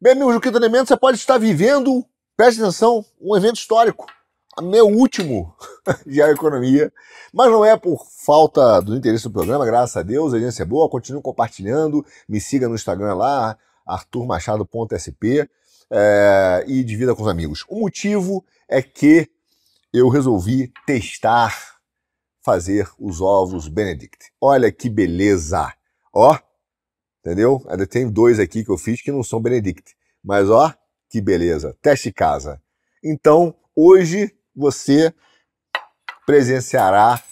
Bem, amigos do Quinto você pode estar vivendo, preste atenção, um evento histórico. Meu último Diário Economia. Mas não é por falta do interesse do programa, graças a Deus, a agência é boa. Continue compartilhando, me siga no Instagram lá, arturmachado.sp é, e divida com os amigos. O motivo é que eu resolvi testar fazer os ovos Benedict. Olha que beleza! Ó, entendeu? Ainda tem dois aqui que eu fiz que não são Benedict. Mas ó, que beleza, teste casa. Então, hoje você presenciará,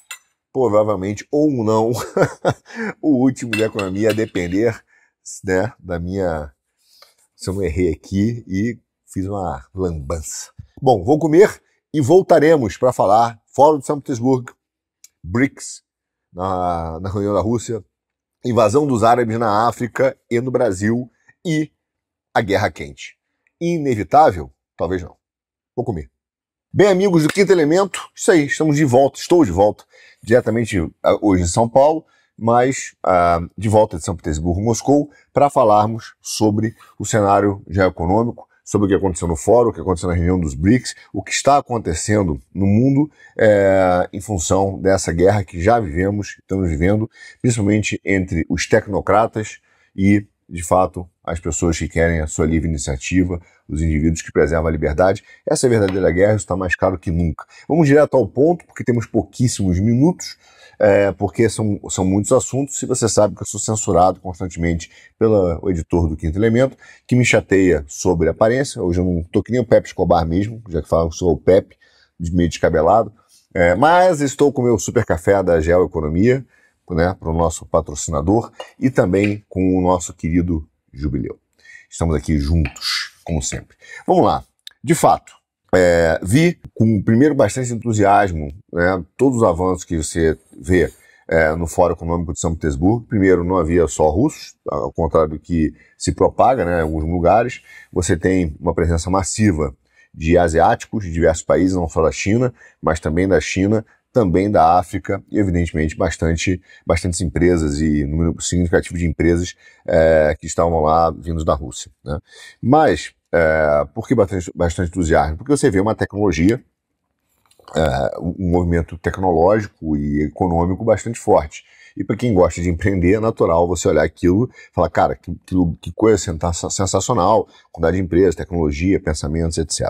provavelmente ou não, o último de economia, a depender né, da minha. Se eu não errei aqui e fiz uma lambança. Bom, vou comer e voltaremos para falar Fórum de São Petersburgo, BRICS, na, na reunião da Rússia, invasão dos árabes na África e no Brasil e a Guerra Quente. Inevitável? Talvez não. Vou comer. Bem, amigos do Quinto Elemento, isso aí, estamos de volta, estou de volta, diretamente ah, hoje em São Paulo, mas uh, de volta de São Petersburgo, Moscou, para falarmos sobre o cenário geoeconômico, sobre o que aconteceu no fórum, o que aconteceu na reunião dos BRICS, o que está acontecendo no mundo é, em função dessa guerra que já vivemos, estamos vivendo, principalmente entre os tecnocratas e, de fato, as pessoas que querem a sua livre iniciativa, os indivíduos que preservam a liberdade. Essa é a verdadeira guerra, isso está mais caro que nunca. Vamos direto ao ponto, porque temos pouquíssimos minutos é, porque são, são muitos assuntos e você sabe que eu sou censurado constantemente pelo editor do Quinto Elemento, que me chateia sobre aparência. Hoje eu não estou que nem o Pepe Escobar mesmo, já que falam que sou o Pepe, de meio descabelado. É, mas estou com o meu super café da Geoeconomia, né, para o nosso patrocinador e também com o nosso querido Jubileu. Estamos aqui juntos, como sempre. Vamos lá. De fato, é, vi com primeiro bastante entusiasmo né, todos os avanços que você vê é, no Fórum Econômico de São Petersburgo. Primeiro, não havia só russos, ao contrário do que se propaga né, em alguns lugares. Você tem uma presença massiva de asiáticos de diversos países, não só da China, mas também da China, também da África e, evidentemente, bastante, bastantes empresas e número significativo de empresas é, que estavam lá vindos da Rússia. Né? Mas é, por que bastante, bastante entusiasmo? Porque você vê uma tecnologia, é, um movimento tecnológico e econômico bastante forte. E para quem gosta de empreender, é natural você olhar aquilo e falar, cara, que, que coisa sensacional, quantidade de empresas, tecnologia, pensamentos, etc.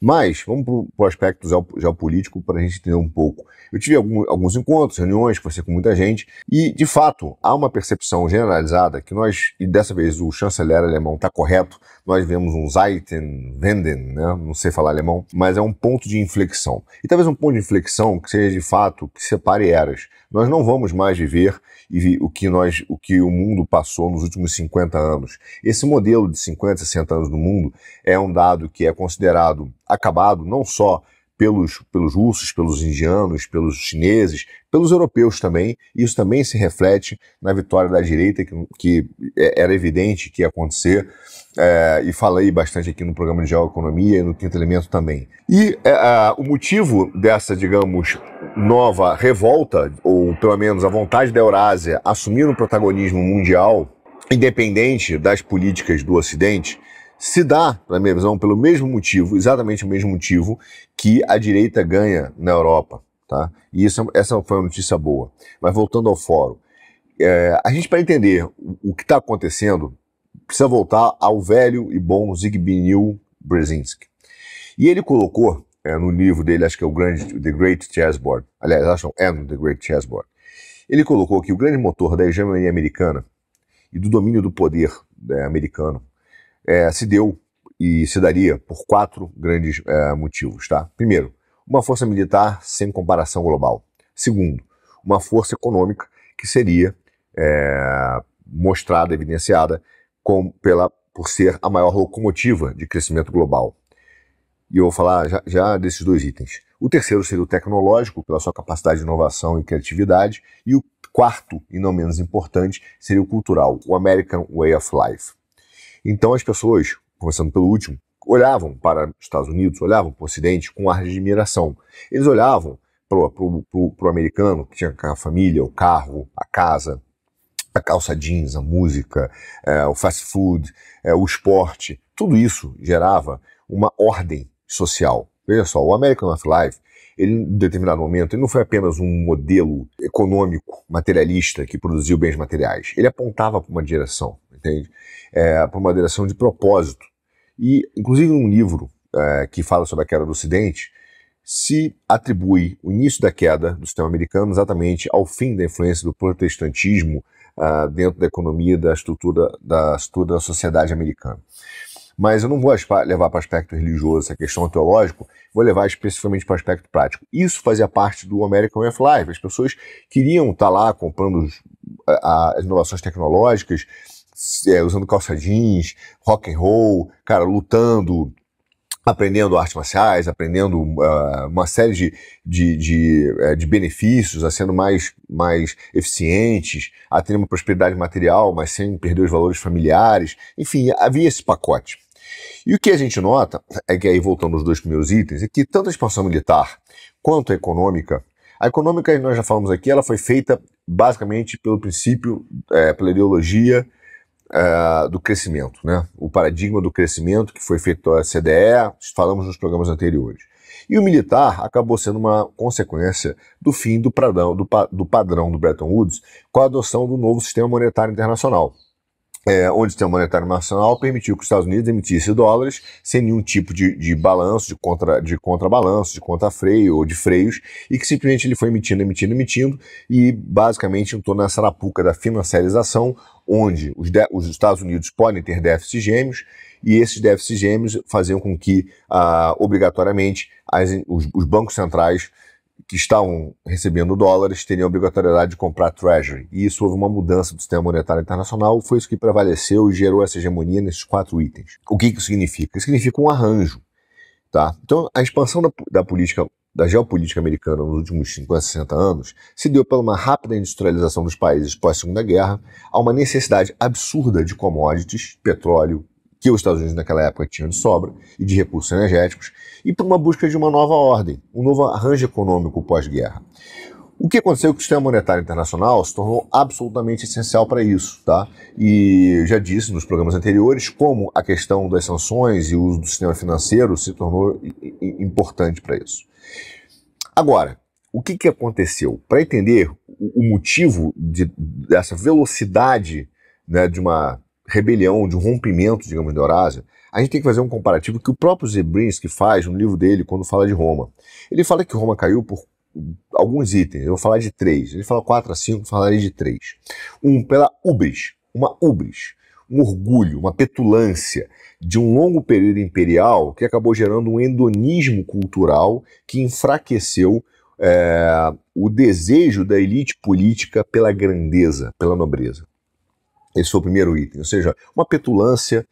Mas vamos para o aspecto geopolítico para a gente entender um pouco. Eu tive algum, alguns encontros, reuniões, conversei com muita gente, e de fato há uma percepção generalizada que nós, e dessa vez o chanceler alemão está correto, nós vemos um Zeitenwenden, né? não sei falar alemão, mas é um ponto de inflexão. E talvez um ponto de inflexão que seja de fato que separe eras. Nós não vamos mais viver ver e o que nós, o que o mundo passou nos últimos 50 anos. Esse modelo de 50, 60 anos no mundo é um dado que é considerado acabado não só pelos, pelos russos, pelos indianos, pelos chineses, pelos europeus também. Isso também se reflete na vitória da direita, que, que é, era evidente que ia acontecer, é, e falei bastante aqui no programa de Geoeconomia e no Quinto Elemento também. E é, é, o motivo dessa, digamos, nova revolta, ou pelo menos a vontade da Eurásia assumir um protagonismo mundial, independente das políticas do Ocidente, se dá, na minha visão, pelo mesmo motivo, exatamente o mesmo motivo que a direita ganha na Europa, tá? E isso, essa foi uma notícia boa. Mas voltando ao fórum, é, a gente para entender o, o que está acontecendo precisa voltar ao velho e bom Zygmunt New Brzezinski. E ele colocou é, no livro dele, acho que é o grande The Great Chessboard, aliás, acham é and The Great Chessboard. Ele colocou que o grande motor da hegemonia americana e do domínio do poder é, americano é, se deu e se daria por quatro grandes é, motivos, tá? Primeiro, uma força militar sem comparação global. Segundo, uma força econômica que seria é, mostrada, evidenciada com, pela, por ser a maior locomotiva de crescimento global. E eu vou falar já, já desses dois itens. O terceiro seria o tecnológico, pela sua capacidade de inovação e criatividade. E o quarto, e não menos importante, seria o cultural, o American Way of Life. Então as pessoas, começando pelo último, olhavam para os Estados Unidos, olhavam para o Ocidente com ar de admiração. Eles olhavam para o americano, que tinha a família, o carro, a casa, a calça jeans, a música, é, o fast food, é, o esporte, tudo isso gerava uma ordem social. Veja só, o American Life ele, em determinado momento, ele não foi apenas um modelo econômico, materialista, que produziu bens materiais. Ele apontava para uma direção entende? É, por uma direção de propósito. E, inclusive, num livro é, que fala sobre a queda do Ocidente, se atribui o início da queda do sistema americano exatamente ao fim da influência do protestantismo uh, dentro da economia da estrutura da estrutura da sociedade americana. Mas eu não vou levar para o aspecto religioso essa questão teológico, vou levar especificamente para o aspecto prático. Isso fazia parte do American Way of Life. As pessoas queriam estar tá lá comprando as inovações tecnológicas, é, usando calça jeans, rock and roll, cara, lutando, aprendendo artes marciais, aprendendo uh, uma série de, de, de, é, de, benefícios, a sendo mais, mais eficientes, a ter uma prosperidade material, mas sem perder os valores familiares. Enfim, havia esse pacote. E o que a gente nota, é que aí voltando aos dois primeiros itens, é que tanto a expansão militar quanto a econômica, a econômica, nós já falamos aqui, ela foi feita basicamente pelo princípio, é, pela ideologia é, do crescimento, né? o paradigma do crescimento que foi feito pela CDE, falamos nos programas anteriores. E o militar acabou sendo uma consequência do fim do, padrão do, do padrão do Bretton Woods com a adoção do novo sistema monetário internacional, é, onde o sistema monetário nacional permitiu que os Estados Unidos emitissem dólares sem nenhum tipo de, de balanço, de, contra, de contrabalanço, de contrafreio ou de freios, e que simplesmente ele foi emitindo, emitindo, emitindo, e basicamente entrou nessa arapuca da financiarização, onde os, os, Estados Unidos podem ter déficits gêmeos, e esses déficits gêmeos faziam com que, ah, obrigatoriamente, as, os, os, bancos centrais que estavam recebendo dólares teriam obrigatoriedade de comprar Treasury. E isso houve uma mudança do sistema monetário internacional, foi isso que prevaleceu e gerou essa hegemonia nesses quatro itens. O que, que isso significa? Isso significa um arranjo. Tá? Então, a expansão da, da política da geopolítica americana nos últimos 50, 60 anos se deu pela uma rápida industrialização dos países pós-Segunda Guerra, a uma necessidade absurda de commodities, petróleo, que os Estados Unidos naquela época tinham de sobra, e de recursos energéticos, e por uma busca de uma nova ordem, um novo arranjo econômico pós-guerra. O que aconteceu é que o sistema monetário internacional se tornou absolutamente essencial para isso, tá? E eu já disse nos programas anteriores como a questão das sanções e o uso do sistema financeiro se tornou importante para isso. Agora, o que, que aconteceu? Para entender o, motivo de, dessa velocidade né, de uma rebelião, de um rompimento, digamos, da Eurásia, a gente tem que fazer um comparativo que o próprio Zebrinski faz no livro dele quando fala de Roma. Ele fala que Roma caiu por alguns itens, eu vou falar de três. Ele fala quatro a cinco, falarei de três. Um, pela ubris, uma ubris um orgulho, uma petulância de um longo período imperial que acabou gerando um hedonismo cultural que enfraqueceu é, o desejo da elite política pela grandeza, pela nobreza. Esse foi o primeiro item, ou seja, uma petulância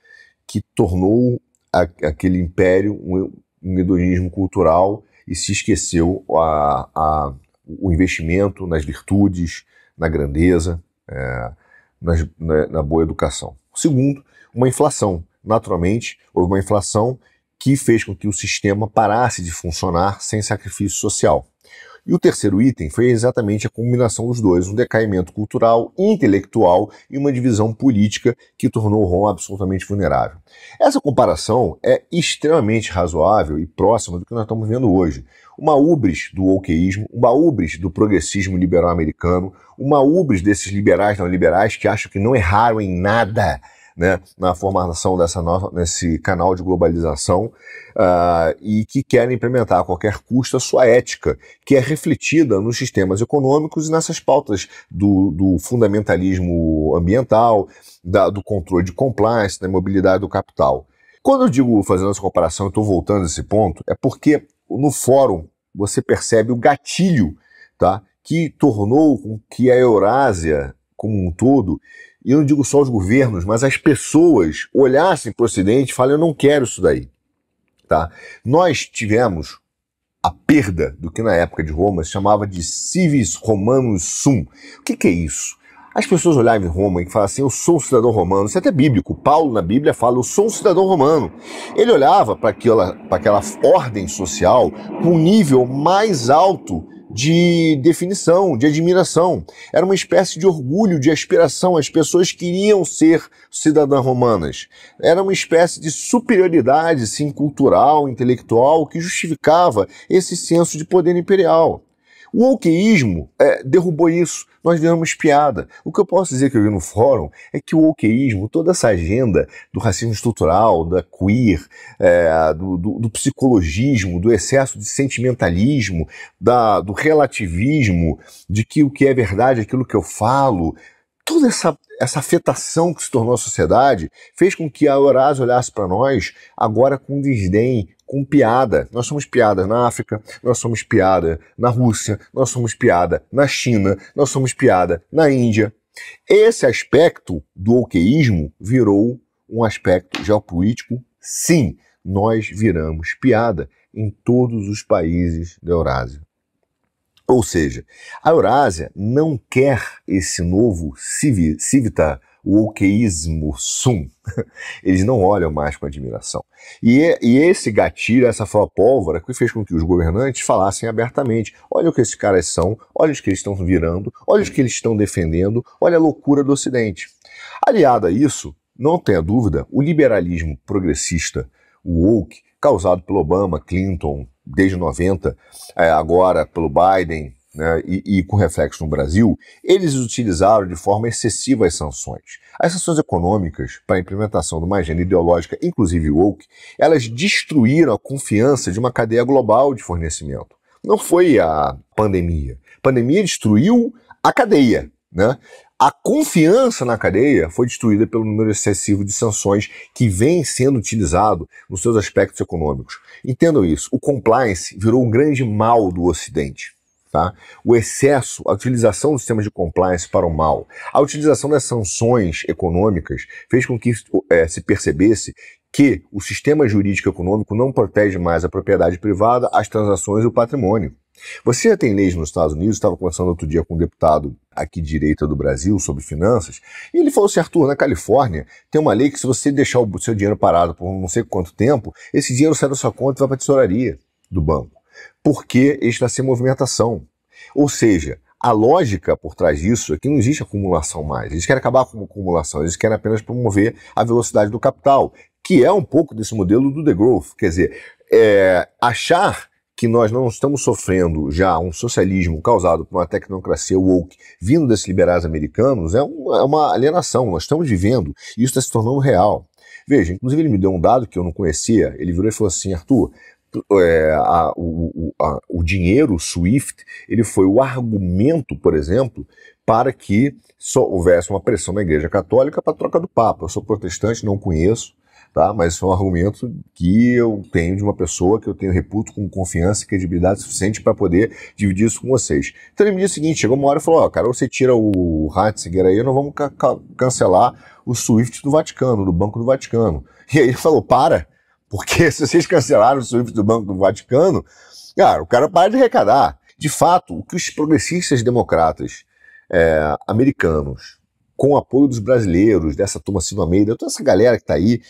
que tornou a, aquele império um, um, hedonismo cultural e se esqueceu a, a, o investimento nas virtudes, na grandeza, é, nas, na, na boa educação. Segundo, uma inflação. Naturalmente, houve uma inflação que fez com que o sistema parasse de funcionar sem sacrifício social. E o terceiro item foi exatamente a combinação dos dois, um decaimento cultural, intelectual e uma divisão política que tornou Rom absolutamente vulnerável. Essa comparação é extremamente razoável e próxima do que nós estamos vendo hoje. Uma ubris do wokeísmo, uma ubris do progressismo liberal americano, uma ubris desses liberais não liberais que acham que não erraram em nada né, na formação dessa nova, nesse canal de globalização uh, e que querem implementar a qualquer custo a sua ética, que é refletida nos sistemas econômicos e nessas pautas do, do fundamentalismo ambiental, da, do controle de compliance, da mobilidade do capital. Quando eu digo fazendo essa comparação, estou voltando a esse ponto, é porque no fórum você percebe o gatilho tá, que tornou com que a Eurásia como um todo e eu não digo só os governos, mas as pessoas olhassem para o Ocidente e falem: eu não quero isso daí. Tá? Nós tivemos a perda do que na época de Roma se chamava de civis romanus sum. O que, que é isso? As pessoas olhavam em Roma e falavam assim: eu sou um cidadão romano. Isso é até bíblico. Paulo na Bíblia fala: eu sou um cidadão romano. Ele olhava para aquela, aquela ordem social com um nível mais alto de definição, de admiração. Era uma espécie de orgulho, de aspiração. As pessoas queriam ser cidadãs romanas. Era uma espécie de superioridade, sim, cultural, intelectual, que justificava esse senso de poder imperial. O alqueísmo é, derrubou isso nós demos piada. O que eu posso dizer que eu vi no fórum é que o okeísmo, toda essa agenda do racismo estrutural, da queer, é, do, do, do, psicologismo, do excesso de sentimentalismo, da, do relativismo, de que o que é verdade é aquilo que eu falo, toda essa, essa afetação que se tornou a sociedade fez com que a Horácio olhasse para nós agora com desdém, com piada. Nós somos piada na África, nós somos piada na Rússia, nós somos piada na China, nós somos piada na Índia. Esse aspecto do okeísmo virou um aspecto geopolítico, sim. Nós viramos piada em todos os países da Eurásia. Ou seja, a Eurásia não quer esse novo civita o okismo sum. Eles não olham mais com admiração. E, e esse gatilho, essa foi pólvora que fez com que os governantes falassem abertamente: olha o que esses caras são, olha o que eles estão virando, olha o que eles estão defendendo, olha a loucura do Ocidente. Aliado a isso, não tenha dúvida, o liberalismo progressista, o woke, causado pelo Obama, Clinton, desde 90, eh, agora pelo Biden, né, e, e, com reflexo no Brasil, eles utilizaram de forma excessiva as sanções. As sanções econômicas para a implementação de uma agenda ideológica, inclusive woke, elas destruíram a confiança de uma cadeia global de fornecimento. Não foi a pandemia. A pandemia destruiu a cadeia. Né? A confiança na cadeia foi destruída pelo número excessivo de sanções que vem sendo utilizado nos seus aspectos econômicos. Entendam isso. O compliance virou um grande mal do Ocidente. Tá? O excesso, a utilização dos sistemas de compliance para o mal, a utilização das sanções econômicas fez com que é, se percebesse que o sistema jurídico econômico não protege mais a propriedade privada, as transações e o patrimônio. Você já tem leis nos Estados Unidos, estava conversando outro dia com um deputado aqui direita do Brasil sobre finanças, e ele falou assim, Arthur, na Califórnia tem uma lei que se você deixar o seu dinheiro parado por não sei quanto tempo, esse dinheiro sai da sua conta e vai para a tesouraria do banco porque está sem movimentação. Ou seja, a lógica por trás disso é que não existe acumulação mais. Eles querem acabar com a acumulação, eles querem apenas promover a velocidade do capital, que é um pouco desse modelo do degrowth. Quer dizer, é, achar que nós não estamos sofrendo já um socialismo causado por uma tecnocracia woke vindo desses liberais americanos é, é uma alienação. Nós estamos vivendo e isso está se tornando real. Veja, inclusive ele me deu um dado que eu não conhecia. Ele virou e falou assim: Arthur, é, a, o, a, o dinheiro, o SWIFT, ele foi o argumento, por exemplo, para que só houvesse uma pressão na Igreja Católica para a troca do Papa. Eu sou protestante, não conheço, tá? mas isso é um argumento que eu tenho de uma pessoa que eu tenho reputo com confiança e credibilidade suficiente para poder dividir isso com vocês. Então ele me disse o seguinte: chegou uma hora e falou, ó, oh, cara, você tira o Ratzinger aí, nós vamos ca cancelar o SWIFT do Vaticano, do Banco do Vaticano. E aí ele falou, para porque se vocês cancelaram o SWIFT do Banco do Vaticano, cara, o cara para de arrecadar. De fato, o que os progressistas democratas é, americanos, com o apoio dos brasileiros, dessa turma Silva Meida, toda essa galera que está aí,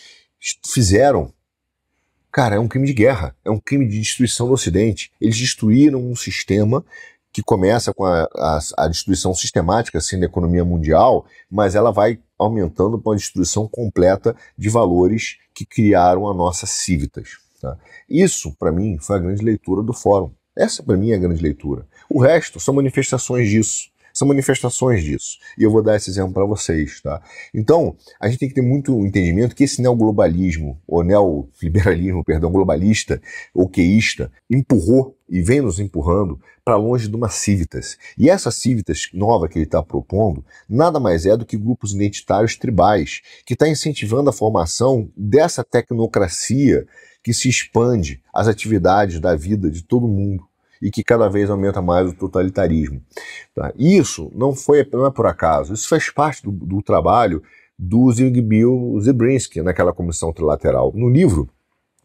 fizeram, cara, é um crime de guerra, é um crime de destruição do Ocidente. Eles destruíram um sistema que começa com a, a, a destruição sistemática assim, da economia mundial, mas ela vai aumentando para uma destruição completa de valores que criaram a nossa Civitas. Tá? Isso, para mim, foi a grande leitura do fórum. Essa, para mim, é a grande leitura. O resto são manifestações disso são manifestações disso. E eu vou dar esse exemplo para vocês, tá? Então, a gente tem que ter muito entendimento que esse neoglobalismo, ou neoliberalismo, perdão, globalista ou queísta, empurrou e vem nos empurrando para longe de uma civitas. E essa civitas nova que ele está propondo nada mais é do que grupos identitários tribais, que está incentivando a formação dessa tecnocracia que se expande às atividades da vida de todo mundo e que cada vez aumenta mais o totalitarismo. Tá? Isso não foi não é por acaso, isso faz parte do, do trabalho do Zygmunt Zybrinski naquela comissão trilateral. No livro,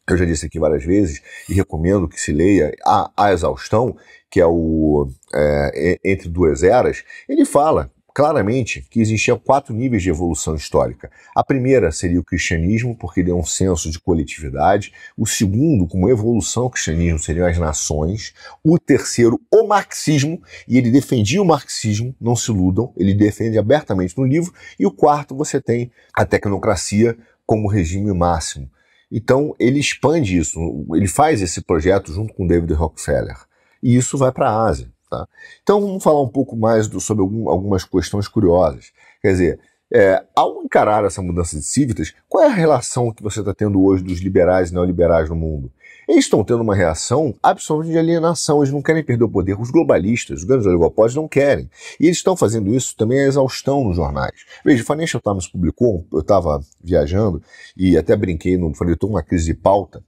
que eu já disse aqui várias vezes e recomendo que se leia, A, a Exaustão, que é o é, Entre Duas Eras, ele fala claramente que existiam quatro níveis de evolução histórica. A primeira seria o cristianismo, porque deu é um senso de coletividade. O segundo, como evolução ao cristianismo, seriam as nações. O terceiro, o marxismo, e ele defendia o marxismo, não se iludam, ele defende abertamente no livro. E o quarto, você tem a tecnocracia como regime máximo. Então, ele expande isso, ele faz esse projeto junto com David Rockefeller. E isso vai para a Ásia. Tá? Então vamos falar um pouco mais do, sobre algum, algumas questões curiosas. Quer dizer, é, ao encarar essa mudança de cívitas, qual é a relação que você está tendo hoje dos liberais e neoliberais no mundo? Eles estão tendo uma reação absolutamente de alienação, eles não querem perder o poder. Os globalistas, os grandes oligopólios não querem. E eles estão fazendo isso também à exaustão nos jornais. Veja, o Financial Times publicou, eu estava viajando e até brinquei, não falei, estou com uma crise de pauta.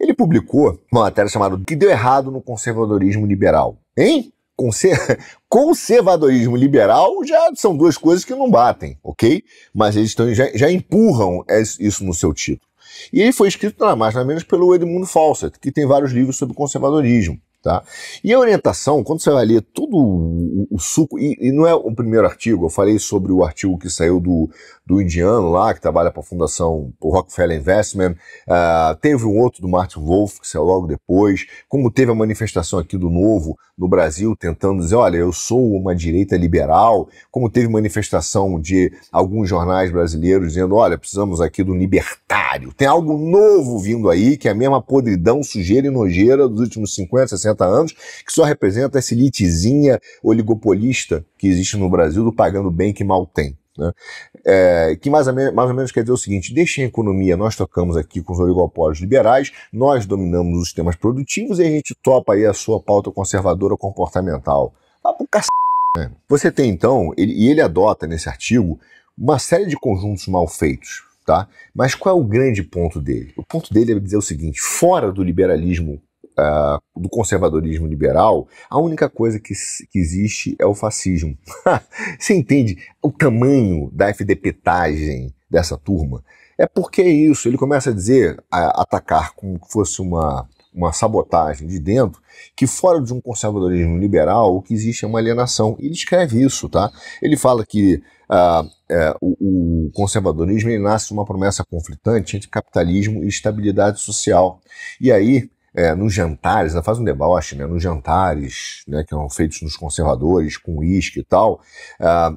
Ele publicou uma matéria chamada O que deu errado no conservadorismo liberal. Hein? Conservadorismo liberal já são duas coisas que não batem, ok? Mas eles tão, já, já empurram isso no seu título. E ele foi escrito mais ou menos pelo Edmundo Fawcett, que tem vários livros sobre conservadorismo. Tá? E a orientação, quando você vai ler todo o, o, suco, e, e, não é o primeiro artigo, eu falei sobre o artigo que saiu do, do indiano lá, que trabalha para a fundação Rockefeller Investment, uh, teve um outro do Martin Wolf, que saiu logo depois, como teve a manifestação aqui do Novo no Brasil, tentando dizer, olha, eu sou uma direita liberal, como teve manifestação de alguns jornais brasileiros dizendo, olha, precisamos aqui do libertário, tem algo novo vindo aí, que é a mesma podridão, sujeira e nojeira dos últimos 50, 60 60 anos, que só representa essa elitezinha oligopolista que existe no Brasil do pagando bem que mal tem. Né? É, que mais ou, menos, mais ou, menos, quer dizer o seguinte: deixem a economia, nós tocamos aqui com os oligopólios liberais, nós dominamos os temas produtivos e a gente topa aí a sua pauta conservadora comportamental. Vá tá pro cac... né? Você tem então, ele, e ele adota nesse artigo uma série de conjuntos mal feitos. Tá? Mas qual é o grande ponto dele? O ponto dele é dizer o seguinte: fora do liberalismo é, do conservadorismo liberal, a única coisa que, que existe é o fascismo. Você entende o tamanho da FDPtagem dessa turma? É porque é isso. Ele começa a dizer, a atacar como se fosse uma, uma sabotagem de dentro, que fora de um conservadorismo liberal, o que existe é uma alienação. Ele escreve isso, tá? Ele fala que ah, é, o, o, conservadorismo nasce de uma promessa conflitante entre capitalismo e estabilidade social. E aí é, nos jantares, faz um deboche, né? Nos jantares, né? Que são feitos nos conservadores, com uísque e tal, uh,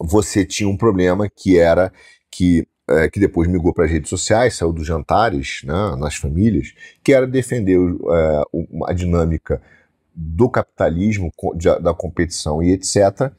você tinha um problema que era que é, que depois migrou para as redes sociais, saiu dos jantares né, nas famílias, que era defender uh, a dinâmica do capitalismo, da competição e etc.,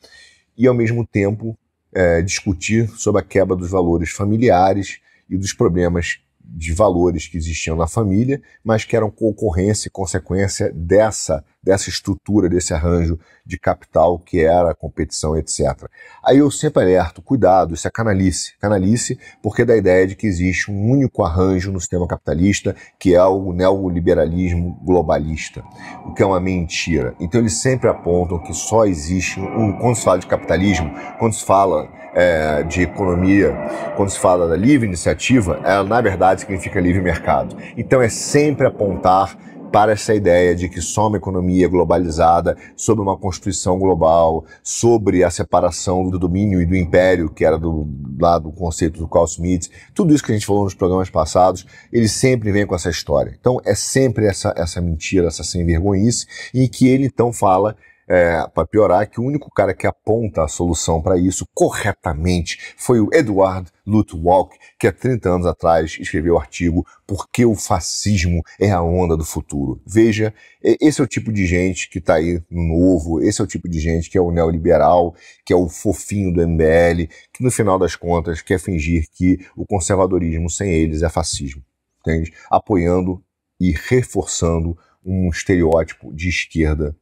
e ao mesmo tempo é, discutir sobre a quebra dos valores familiares e dos problemas de valores que existiam na família, mas que eram concorrência e consequência dessa, dessa estrutura, desse arranjo de capital que era a competição, etc. Aí eu sempre alerto, cuidado, isso é canalice. Canalice porque da ideia de que existe um único arranjo no sistema capitalista, que é o neoliberalismo globalista, o que é uma mentira. Então eles sempre apontam que só existe um, quando se fala de capitalismo, quando se fala é, de economia, quando se fala da livre iniciativa, ela na verdade significa livre mercado. Então é sempre apontar para essa ideia de que só uma economia globalizada, sobre uma constituição global, sobre a separação do domínio e do império, que era do, lado do conceito do Carl Smith, tudo isso que a gente falou nos programas passados, ele sempre vem com essa história. Então é sempre essa, essa mentira, essa sem vergonhice, em que ele então fala é, para piorar, que o único cara que aponta a solução para isso corretamente foi o Edward Lutwalk, que há 30 anos atrás escreveu o artigo Por que o fascismo é a onda do futuro? Veja, esse é o tipo de gente que está aí no novo, esse é o tipo de gente que é o neoliberal, que é o fofinho do MBL, que no final das contas quer fingir que o conservadorismo sem eles é fascismo, entende? Apoiando e reforçando um estereótipo de esquerda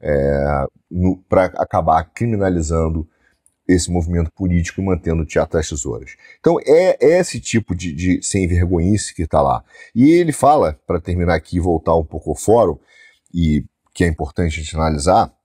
é, para acabar criminalizando esse movimento político e mantendo o teatro das tesouras. Então é, é esse tipo de, de sem vergonhice que está lá. E ele fala, para terminar aqui e voltar um pouco ao fórum, e que é importante a gente analisar,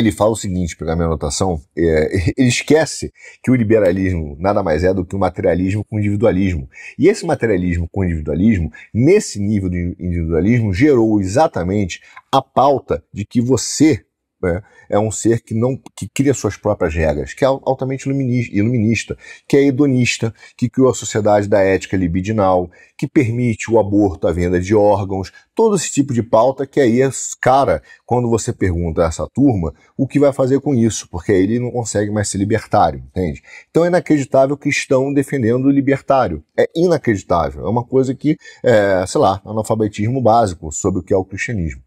ele fala o seguinte, na minha anotação, é, ele esquece que o liberalismo nada mais é do que o um materialismo com individualismo. E esse materialismo com individualismo, nesse nível de individualismo, gerou exatamente a pauta de que você né? É um ser que não que cria suas próprias regras, que é altamente iluminista, que é hedonista, que criou a sociedade da ética libidinal, que permite o aborto, a venda de órgãos, todo esse tipo de pauta que aí é cara quando você pergunta a essa turma o que vai fazer com isso, porque aí ele não consegue mais ser libertário, entende? Então é inacreditável que estão defendendo o libertário. É inacreditável. É uma coisa que, é, sei lá, analfabetismo básico sobre o que é o cristianismo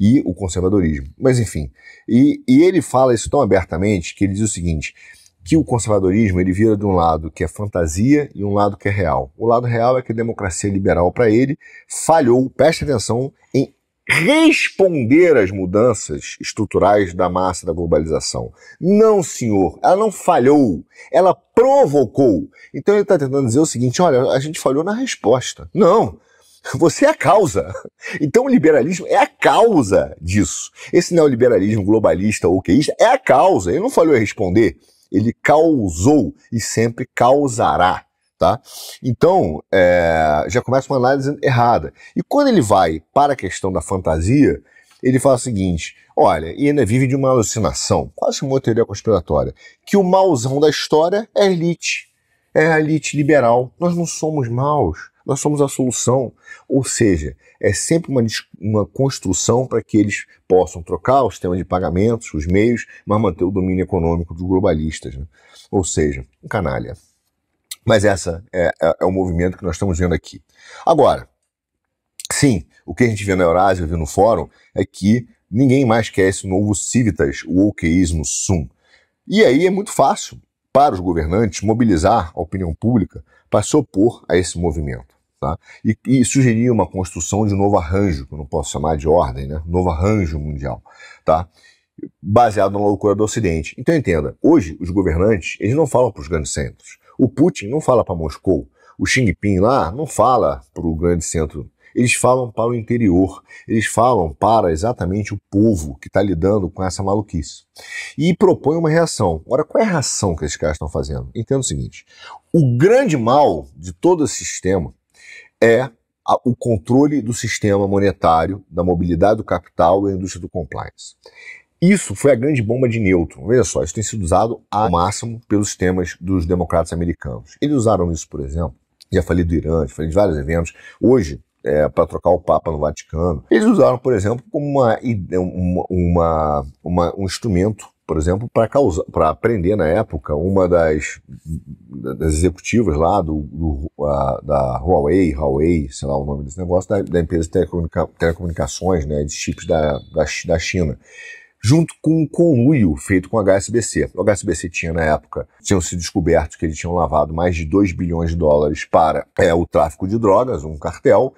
e o conservadorismo. Mas enfim, e, e ele fala isso tão abertamente que ele diz o seguinte, que o conservadorismo ele vira de um lado que é fantasia e um lado que é real. O lado real é que a democracia liberal para ele falhou, preste atenção, em responder às mudanças estruturais da massa da globalização. Não, senhor, ela não falhou, ela provocou. Então ele está tentando dizer o seguinte: olha, a gente falhou na resposta. Não, você é a causa. Então o liberalismo é a causa disso. Esse neoliberalismo globalista ou queísta é a causa. Ele não falhou em responder. Ele causou e sempre causará. Tá? Então, é, já começa uma análise errada. E quando ele vai para a questão da fantasia, ele fala o seguinte: olha, e ainda vive de uma alucinação, quase uma teoria conspiratória, que o mauzão da história é a elite, é a elite liberal. Nós não somos maus nós somos a solução. Ou seja, é sempre uma, uma construção para que eles possam trocar o sistema de pagamentos, os meios, mas manter o domínio econômico dos globalistas. Né? Ou seja, um canalha. Mas essa é, é, é o movimento que nós estamos vendo aqui. Agora, sim, o que a gente vê na Eurásia, vê no fórum, é que ninguém mais quer esse novo civitas, o okeísmo sum. E aí é muito fácil para os governantes mobilizar a opinião pública para se opor a esse movimento. Tá? E, e sugeria uma construção de um novo arranjo, que eu não posso chamar de ordem, né? novo arranjo mundial, tá? baseado na loucura do Ocidente. Então entenda, hoje os governantes eles não falam para os grandes centros. O Putin não fala para Moscou, o Xi Jinping lá não fala para o grande centro. Eles falam para o interior, eles falam para exatamente o povo que está lidando com essa maluquice. E propõe uma reação. Ora, qual é a reação que esses caras estão fazendo? Entenda o seguinte: o grande mal de todo esse sistema é o controle do sistema monetário, da mobilidade do capital e da indústria do compliance. Isso foi a grande bomba de Newton. Veja só, isso tem sido usado ao máximo pelos sistemas dos democratas americanos. Eles usaram isso, por exemplo, já falei do Irã, já falei de vários eventos. Hoje, é, para trocar o Papa no Vaticano, eles usaram, por exemplo, como uma, uma, uma um instrumento por exemplo, para prender na época uma das, das executivas lá do, do a, da Huawei, Huawei, sei lá o nome desse negócio, da, da empresa de telecomunica, telecomunicações, né, de chips da, da, da China junto com um conluio feito com o HSBC. O HSBC tinha, na época, tinham se descoberto que eles tinham lavado mais de 2 bilhões de dólares para é, o tráfico de drogas, um cartel,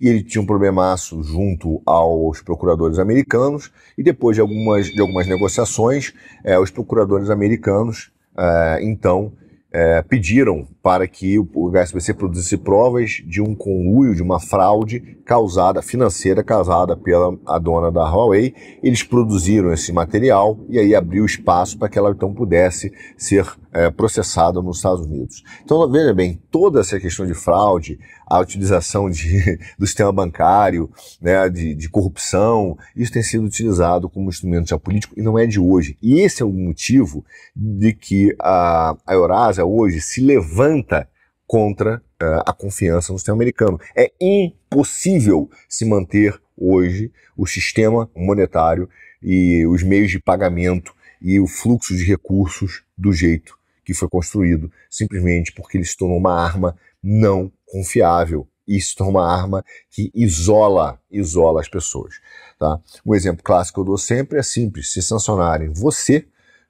e ele tinha um problemaço junto aos procuradores americanos, e depois de algumas, de algumas negociações, é, os procuradores americanos, é, então, é, pediram para que o HSBC produzisse provas de um conluio, de uma fraude causada, financeira causada pela a dona da Huawei. Eles produziram esse material e aí abriu espaço para que ela então pudesse ser é, processado nos Estados Unidos. Então, veja bem, toda essa questão de fraude, a utilização de, do sistema bancário, né, de, de corrupção, isso tem sido utilizado como instrumento geopolítico e não é de hoje. E esse é o motivo de que a, a Eurásia hoje se levanta contra uh, a confiança no sistema americano. É impossível se manter hoje o sistema monetário e os meios de pagamento e o fluxo de recursos do jeito que foi construído simplesmente porque ele se tornou uma arma não confiável. e se tornou uma arma que isola, isola as pessoas. Tá? Um exemplo clássico que eu dou sempre é simples: se sancionarem você,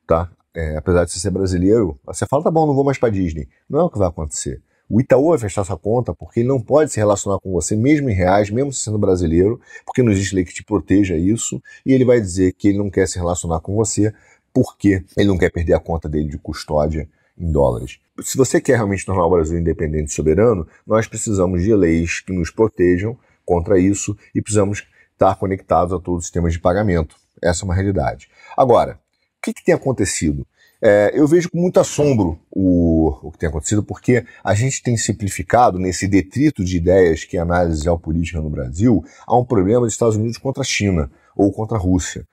tá? É, apesar de você ser brasileiro, você fala, tá bom, não vou mais para Disney. Não é o que vai acontecer. O Itaú vai fechar sua conta porque ele não pode se relacionar com você, mesmo em reais, mesmo sendo brasileiro, porque não existe lei que te proteja isso, e ele vai dizer que ele não quer se relacionar com você porque ele não quer perder a conta dele de custódia em dólares. Se você quer realmente tornar o Brasil independente e soberano, nós precisamos de leis que nos protejam contra isso e precisamos estar conectados a todos os sistemas de pagamento. Essa é uma realidade. Agora, o que, que tem acontecido? É, eu vejo com muito assombro o, o que tem acontecido, porque a gente tem simplificado nesse detrito de ideias que é a análise geopolítica no Brasil a um problema dos Estados Unidos contra a China ou contra a Rússia.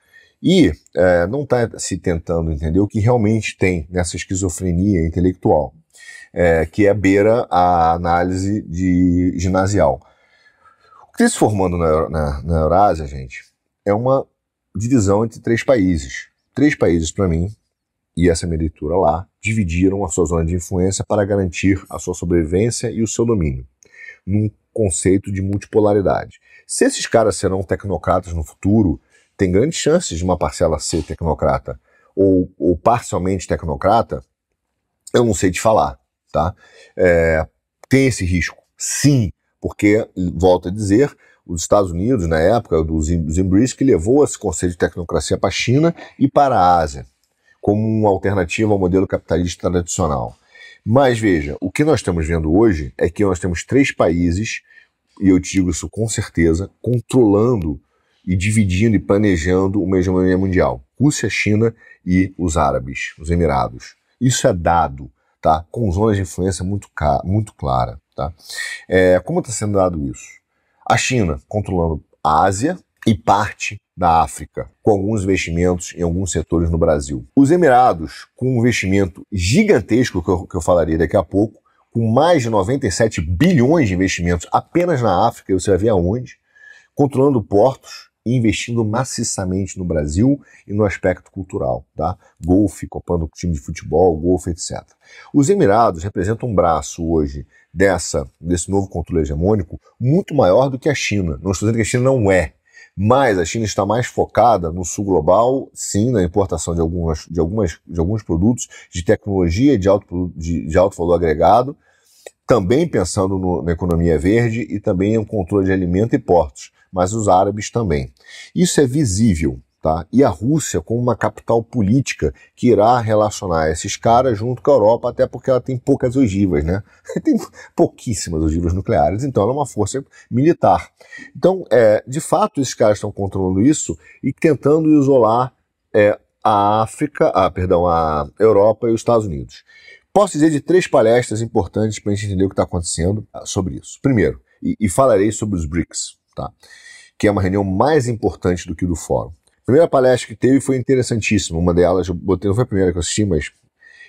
E é, não está se tentando entender o que realmente tem nessa esquizofrenia intelectual, é, que é beira a análise de ginasial. O que está se formando na, na, na Eurásia, gente, é uma divisão entre três países. Três países, para mim, e essa minha leitura lá, dividiram a sua zona de influência para garantir a sua sobrevivência e o seu domínio, num conceito de multipolaridade. Se esses caras serão tecnocratas no futuro, tem grandes chances de uma parcela ser tecnocrata ou, ou parcialmente tecnocrata, eu não sei te falar, tá? É, tem esse risco, sim, porque, volto a dizer, os Estados Unidos, na época do Zimbrisky, levou esse conceito de tecnocracia para a China e para a Ásia, como uma alternativa ao modelo capitalista tradicional. Mas veja, o que nós estamos vendo hoje é que nós temos três países, e eu te digo isso com certeza, controlando e dividindo e planejando uma hegemonia mundial. Rússia, China e os árabes, os Emirados. Isso é dado, tá? Com zonas de influência muito, muito clara, tá? É, como está sendo dado isso? A China controlando a Ásia e parte da África, com alguns investimentos em alguns setores no Brasil. Os Emirados, com um investimento gigantesco, que eu, que eu falaria daqui a pouco, com mais de 97 bilhões de investimentos apenas na África, você vai ver aonde, controlando portos, investindo maciçamente no Brasil e no aspecto cultural, tá? Golfe, copando time de futebol, golfe, etc. Os Emirados representam um braço hoje dessa, desse novo controle hegemônico muito maior do que a China. Não estou dizendo que a China não é, mas a China está mais focada no sul global, sim, na importação de, algumas, de, algumas, de alguns produtos de tecnologia de alto, de, de alto valor agregado, também pensando no, na economia verde e também em um controle de alimento e portos mas os árabes também. Isso é visível, tá? E a Rússia como uma capital política que irá relacionar esses caras junto com a Europa, até porque ela tem poucas ogivas, né? tem pouquíssimas ogivas nucleares, então ela é uma força militar. Então, é, de fato, esses caras estão controlando isso e tentando isolar é, a África, ah, perdão, a Europa e os Estados Unidos. Posso dizer de três palestras importantes para a gente entender o que está acontecendo sobre isso. Primeiro, e, e falarei sobre os BRICS, tá? que é uma reunião mais importante do que o do fórum. A primeira palestra que teve foi interessantíssima, uma delas, eu botei, não foi a primeira que eu assisti, mas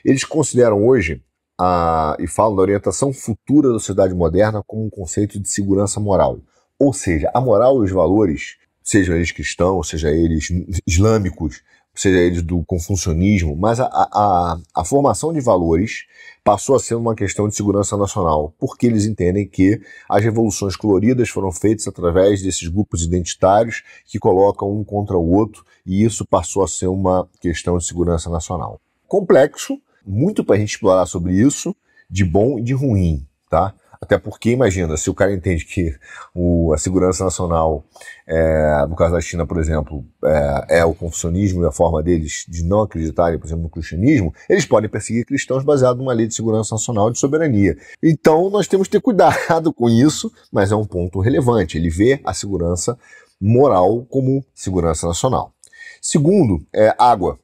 eles consideram hoje a, e falam da orientação futura da sociedade moderna como um conceito de segurança moral. Ou seja, a moral e os valores, sejam eles cristãos, seja eles islâmicos, seja eles do confucionismo, mas a, a, a formação de valores passou a ser uma questão de segurança nacional, porque eles entendem que as revoluções coloridas foram feitas através desses grupos identitários que colocam um contra o outro, e isso passou a ser uma questão de segurança nacional. Complexo, muito para a gente explorar sobre isso, de bom e de ruim, tá? Até porque, imagina, se o cara entende que o, a segurança nacional, é, no caso da China, por exemplo, é, é, o confucionismo e a forma deles de não acreditarem, por exemplo, no cristianismo, eles podem perseguir cristãos baseado numa lei de segurança nacional e de soberania. Então, nós temos que ter cuidado com isso, mas é um ponto relevante. Ele vê a segurança moral como segurança nacional. Segundo, é água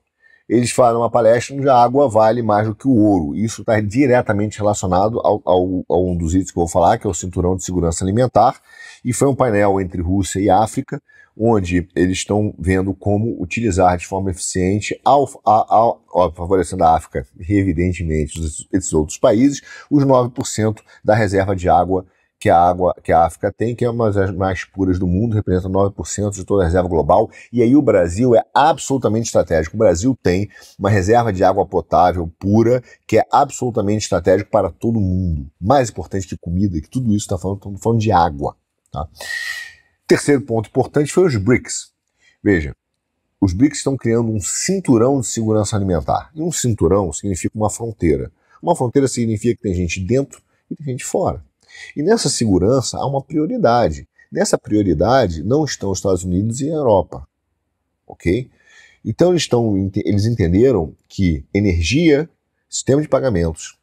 eles falaram uma palestra onde a água vale mais do que o ouro. Isso está diretamente relacionado ao, ao, a um dos itens que eu vou falar, que é o Cinturão de Segurança Alimentar, e foi um painel entre Rússia e África, onde eles estão vendo como utilizar de forma eficiente, ao, favorecendo a África, evidentemente, esses outros países, os 9% da reserva de água que a água que a África tem, que é uma das mais puras do mundo, representa 9% de toda a reserva global. E aí o Brasil é absolutamente estratégico. O Brasil tem uma reserva de água potável pura que é absolutamente estratégico para todo mundo. Mais importante que comida, que tudo isso está falando, estamos falando de água. Tá? Terceiro ponto importante foi os BRICS. Veja, os BRICS estão criando um cinturão de segurança alimentar. E um cinturão significa uma fronteira. Uma fronteira significa que tem gente dentro e tem gente fora. E nessa segurança há uma prioridade. Nessa prioridade não estão os Estados Unidos e a Europa. Ok? Então eles, estão, eles entenderam que energia, sistema de pagamentos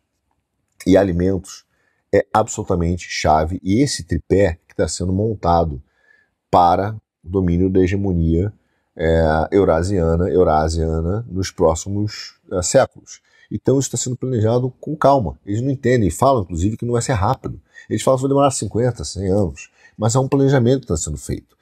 e alimentos é absolutamente chave e esse tripé que está sendo montado para o domínio da hegemonia é, eurasiana, eurasiana nos próximos é, séculos. Então isso está sendo planejado com calma. Eles não entendem, falam inclusive que não vai ser rápido. Eles falam que vai demorar 50, 100 anos, mas há um planejamento que está sendo feito.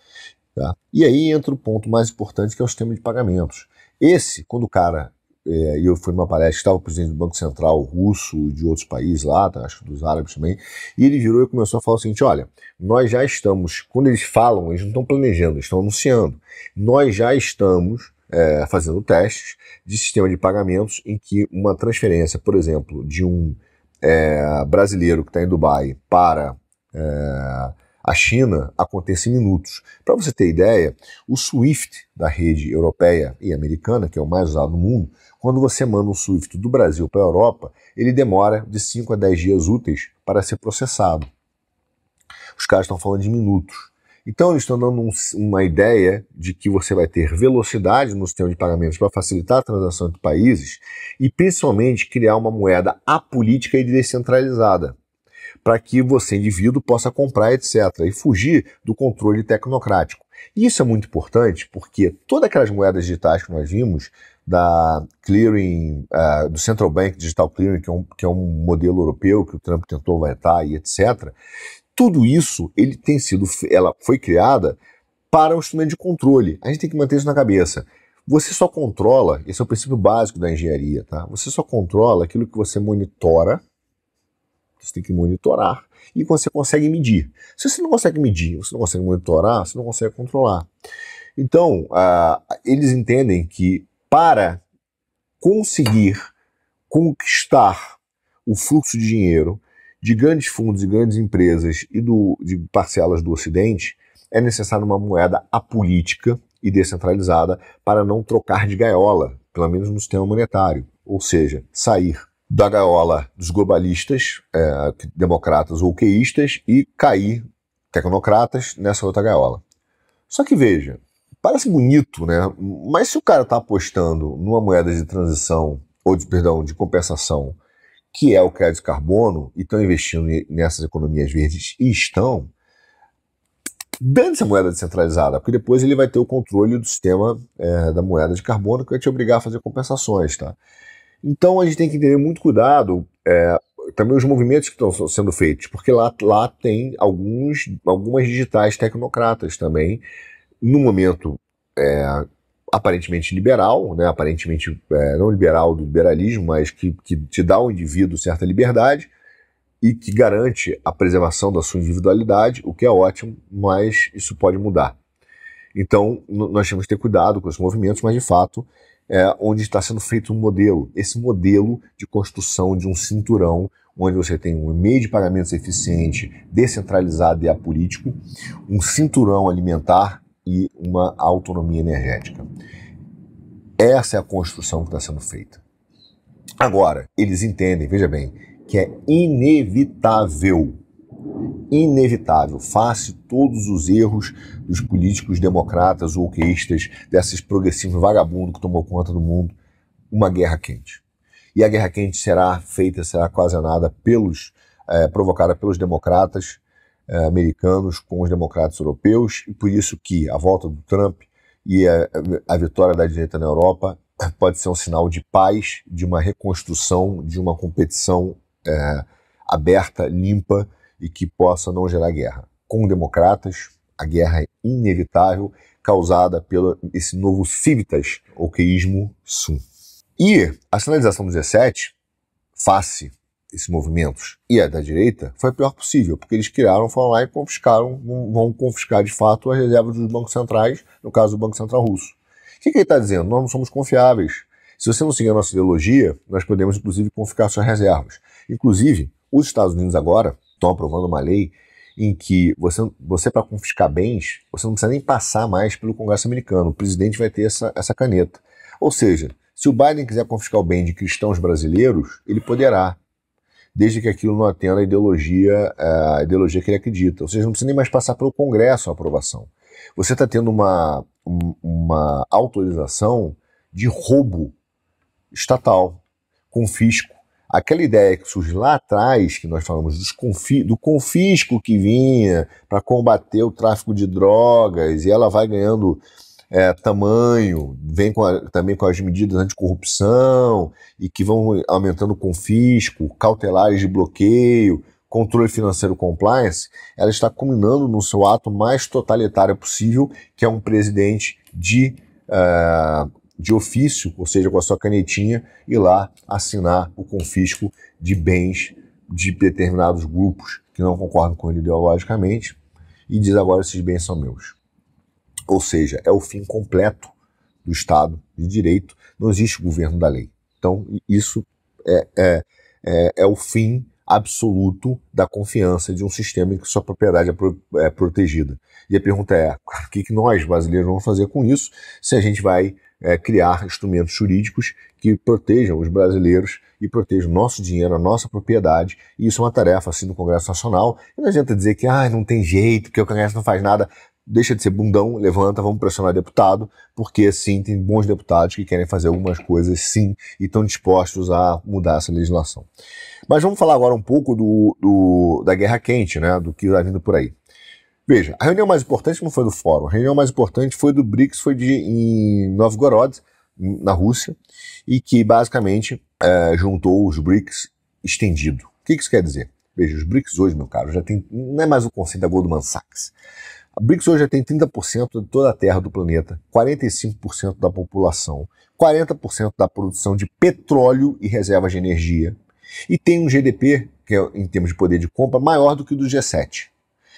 Tá? E aí entra o ponto mais importante que é o sistema de pagamentos. Esse, quando o cara, é, eu fui numa palestra, estava o presidente do Banco Central russo, de outros países lá, tá, acho que dos árabes também, e ele virou e começou a falar o seguinte: olha, nós já estamos, quando eles falam, eles não estão planejando, eles estão anunciando, nós já estamos é, fazendo testes de sistema de pagamentos em que uma transferência, por exemplo, de um é, brasileiro que está em Dubai para é, a China acontece em minutos. Para você ter ideia, o SWIFT da rede europeia e americana, que é o mais usado no mundo, quando você manda um SWIFT do Brasil para a Europa, ele demora de 5 a 10 dias úteis para ser processado. Os caras estão falando de minutos. Então, eles estão dando um, uma ideia de que você vai ter velocidade no sistema de pagamentos para facilitar a transação entre países e, principalmente, criar uma moeda apolítica e descentralizada para que você, indivíduo, possa comprar, etc., e fugir do controle tecnocrático. isso é muito importante porque todas aquelas moedas digitais que nós vimos da clearing, uh, do Central Bank Digital Clearing, que é, um, que é um modelo europeu que o Trump tentou vetar e etc., tudo isso ele tem sido, ela foi criada para um instrumento de controle. A gente tem que manter isso na cabeça. Você só controla, esse é o princípio básico da engenharia, tá? Você só controla aquilo que você monitora, você tem que monitorar, e você consegue medir. Se você não consegue medir, você não consegue monitorar, você não consegue controlar. Então, uh, eles entendem que para conseguir conquistar o fluxo de dinheiro, de grandes fundos e grandes empresas e do, de parcelas do Ocidente, é necessária uma moeda apolítica e descentralizada para não trocar de gaiola, pelo menos no sistema monetário. Ou seja, sair da gaiola dos globalistas, é, democratas ou queístas, e cair, tecnocratas, nessa outra gaiola. Só que veja, parece bonito, né? Mas se o cara está apostando numa moeda de transição, ou de, perdão, de compensação que é o crédito carbono, e estão investindo nessas economias verdes e estão dando essa moeda descentralizada, porque depois ele vai ter o controle do sistema é, da moeda de carbono que vai te obrigar a fazer compensações, tá? Então a gente tem que ter muito cuidado é, também os movimentos que estão sendo feitos, porque lá, lá tem alguns, algumas digitais tecnocratas também, no momento é, aparentemente liberal, né, aparentemente é, não liberal do liberalismo, mas que, que te dá ao indivíduo certa liberdade e que garante a preservação da sua individualidade, o que é ótimo, mas isso pode mudar. Então, nós temos que ter cuidado com esses movimentos, mas de fato, é onde está sendo feito um modelo, esse modelo de construção de um cinturão, onde você tem um meio de pagamentos eficiente, descentralizado e apolítico, um cinturão alimentar e uma autonomia energética. Essa é a construção que está sendo feita. Agora, eles entendem, veja bem, que é inevitável, inevitável, face todos os erros dos políticos democratas ou queistas, desses progressivos vagabundos que tomou conta do mundo, uma guerra quente. E a guerra quente será feita, será nada pelos, é, provocada pelos democratas, eh, americanos com os democratas europeus, e por isso que a volta do Trump e a, a vitória da direita na Europa pode ser um sinal de paz, de uma reconstrução, de uma competição eh, aberta, limpa e que possa não gerar guerra. Com democratas, a guerra é inevitável, causada pelo esse novo civitas, ou queísmo sum. E a sinalização do G7, face esses movimentos e a da direita foi a pior possível, porque eles criaram, foram lá e confiscaram, vão confiscar de fato as reservas dos bancos centrais, no caso do Banco Central Russo. O que, que ele está dizendo? Nós não somos confiáveis. Se você não seguir a nossa ideologia, nós podemos inclusive confiscar suas reservas. Inclusive, os Estados Unidos agora estão aprovando uma lei em que você, você para confiscar bens, você não precisa nem passar mais pelo Congresso americano. O presidente vai ter essa, essa caneta. Ou seja, se o Biden quiser confiscar o bem de cristãos brasileiros, ele poderá desde que aquilo não atenda a ideologia, a ideologia que ele acredita. Ou seja, não precisa nem mais passar pelo Congresso a aprovação. Você está tendo uma, uma autorização de roubo estatal, confisco. Aquela ideia que surge lá atrás, que nós falamos confi do confisco que vinha para combater o tráfico de drogas, e ela vai ganhando é, tamanho, vem com a, também com as medidas anticorrupção e que vão aumentando o confisco, cautelares de bloqueio, controle financeiro compliance, ela está culminando no seu ato mais totalitário possível, que é um presidente de, uh, de ofício, ou seja, com a sua canetinha, e lá assinar o confisco de bens de determinados grupos que não concordam com ele ideologicamente e diz agora esses bens são meus. Ou seja, é o fim completo do Estado de Direito, não existe governo da lei. Então, isso é, é, é, é o fim absoluto da confiança de um sistema em que sua propriedade é, pro, é protegida. E a pergunta é: o que, que nós brasileiros vamos fazer com isso se a gente vai é, criar instrumentos jurídicos que protejam os brasileiros e protejam nosso dinheiro, a nossa propriedade. E isso é uma tarefa assim no Congresso Nacional. E não adianta dizer que ah, não tem jeito, que o Congresso não faz nada deixa de ser bundão, levanta, vamos pressionar deputado, porque sim, tem bons deputados que querem fazer algumas coisas sim e estão dispostos a mudar essa legislação. Mas vamos falar agora um pouco do, do da guerra quente, né, do que está vindo por aí. Veja, a reunião mais importante não foi do fórum, a reunião mais importante foi do BRICS, foi de, em Novgorod, na Rússia, e que basicamente é, juntou os BRICS estendido. O que isso quer dizer? Veja, os BRICS hoje, meu caro, já tem, não é mais o conceito da Goldman Sachs. A BRICS hoje tem 30% de toda a terra do planeta, 45% da população, 40% da produção de petróleo e reservas de energia, e tem um GDP, que é em termos de poder de compra, maior do que o do G7.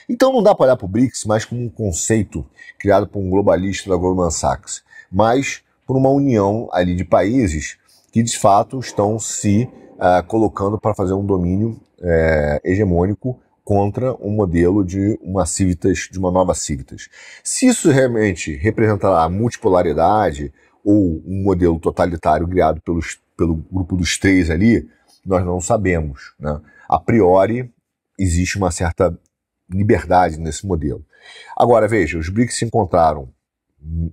Então não dá para olhar para o BRICS mais como um conceito criado por um globalista da Goldman Sachs, mas por uma união ali de países que de fato estão se uh, colocando para fazer um domínio uh, hegemônico contra um modelo de uma Civitas, de uma nova Civitas. Se isso realmente representar a multipolaridade ou um modelo totalitário criado pelos, pelo grupo dos três ali, nós não sabemos. Né? A priori, existe uma certa liberdade nesse modelo. Agora, veja, os BRICS se encontraram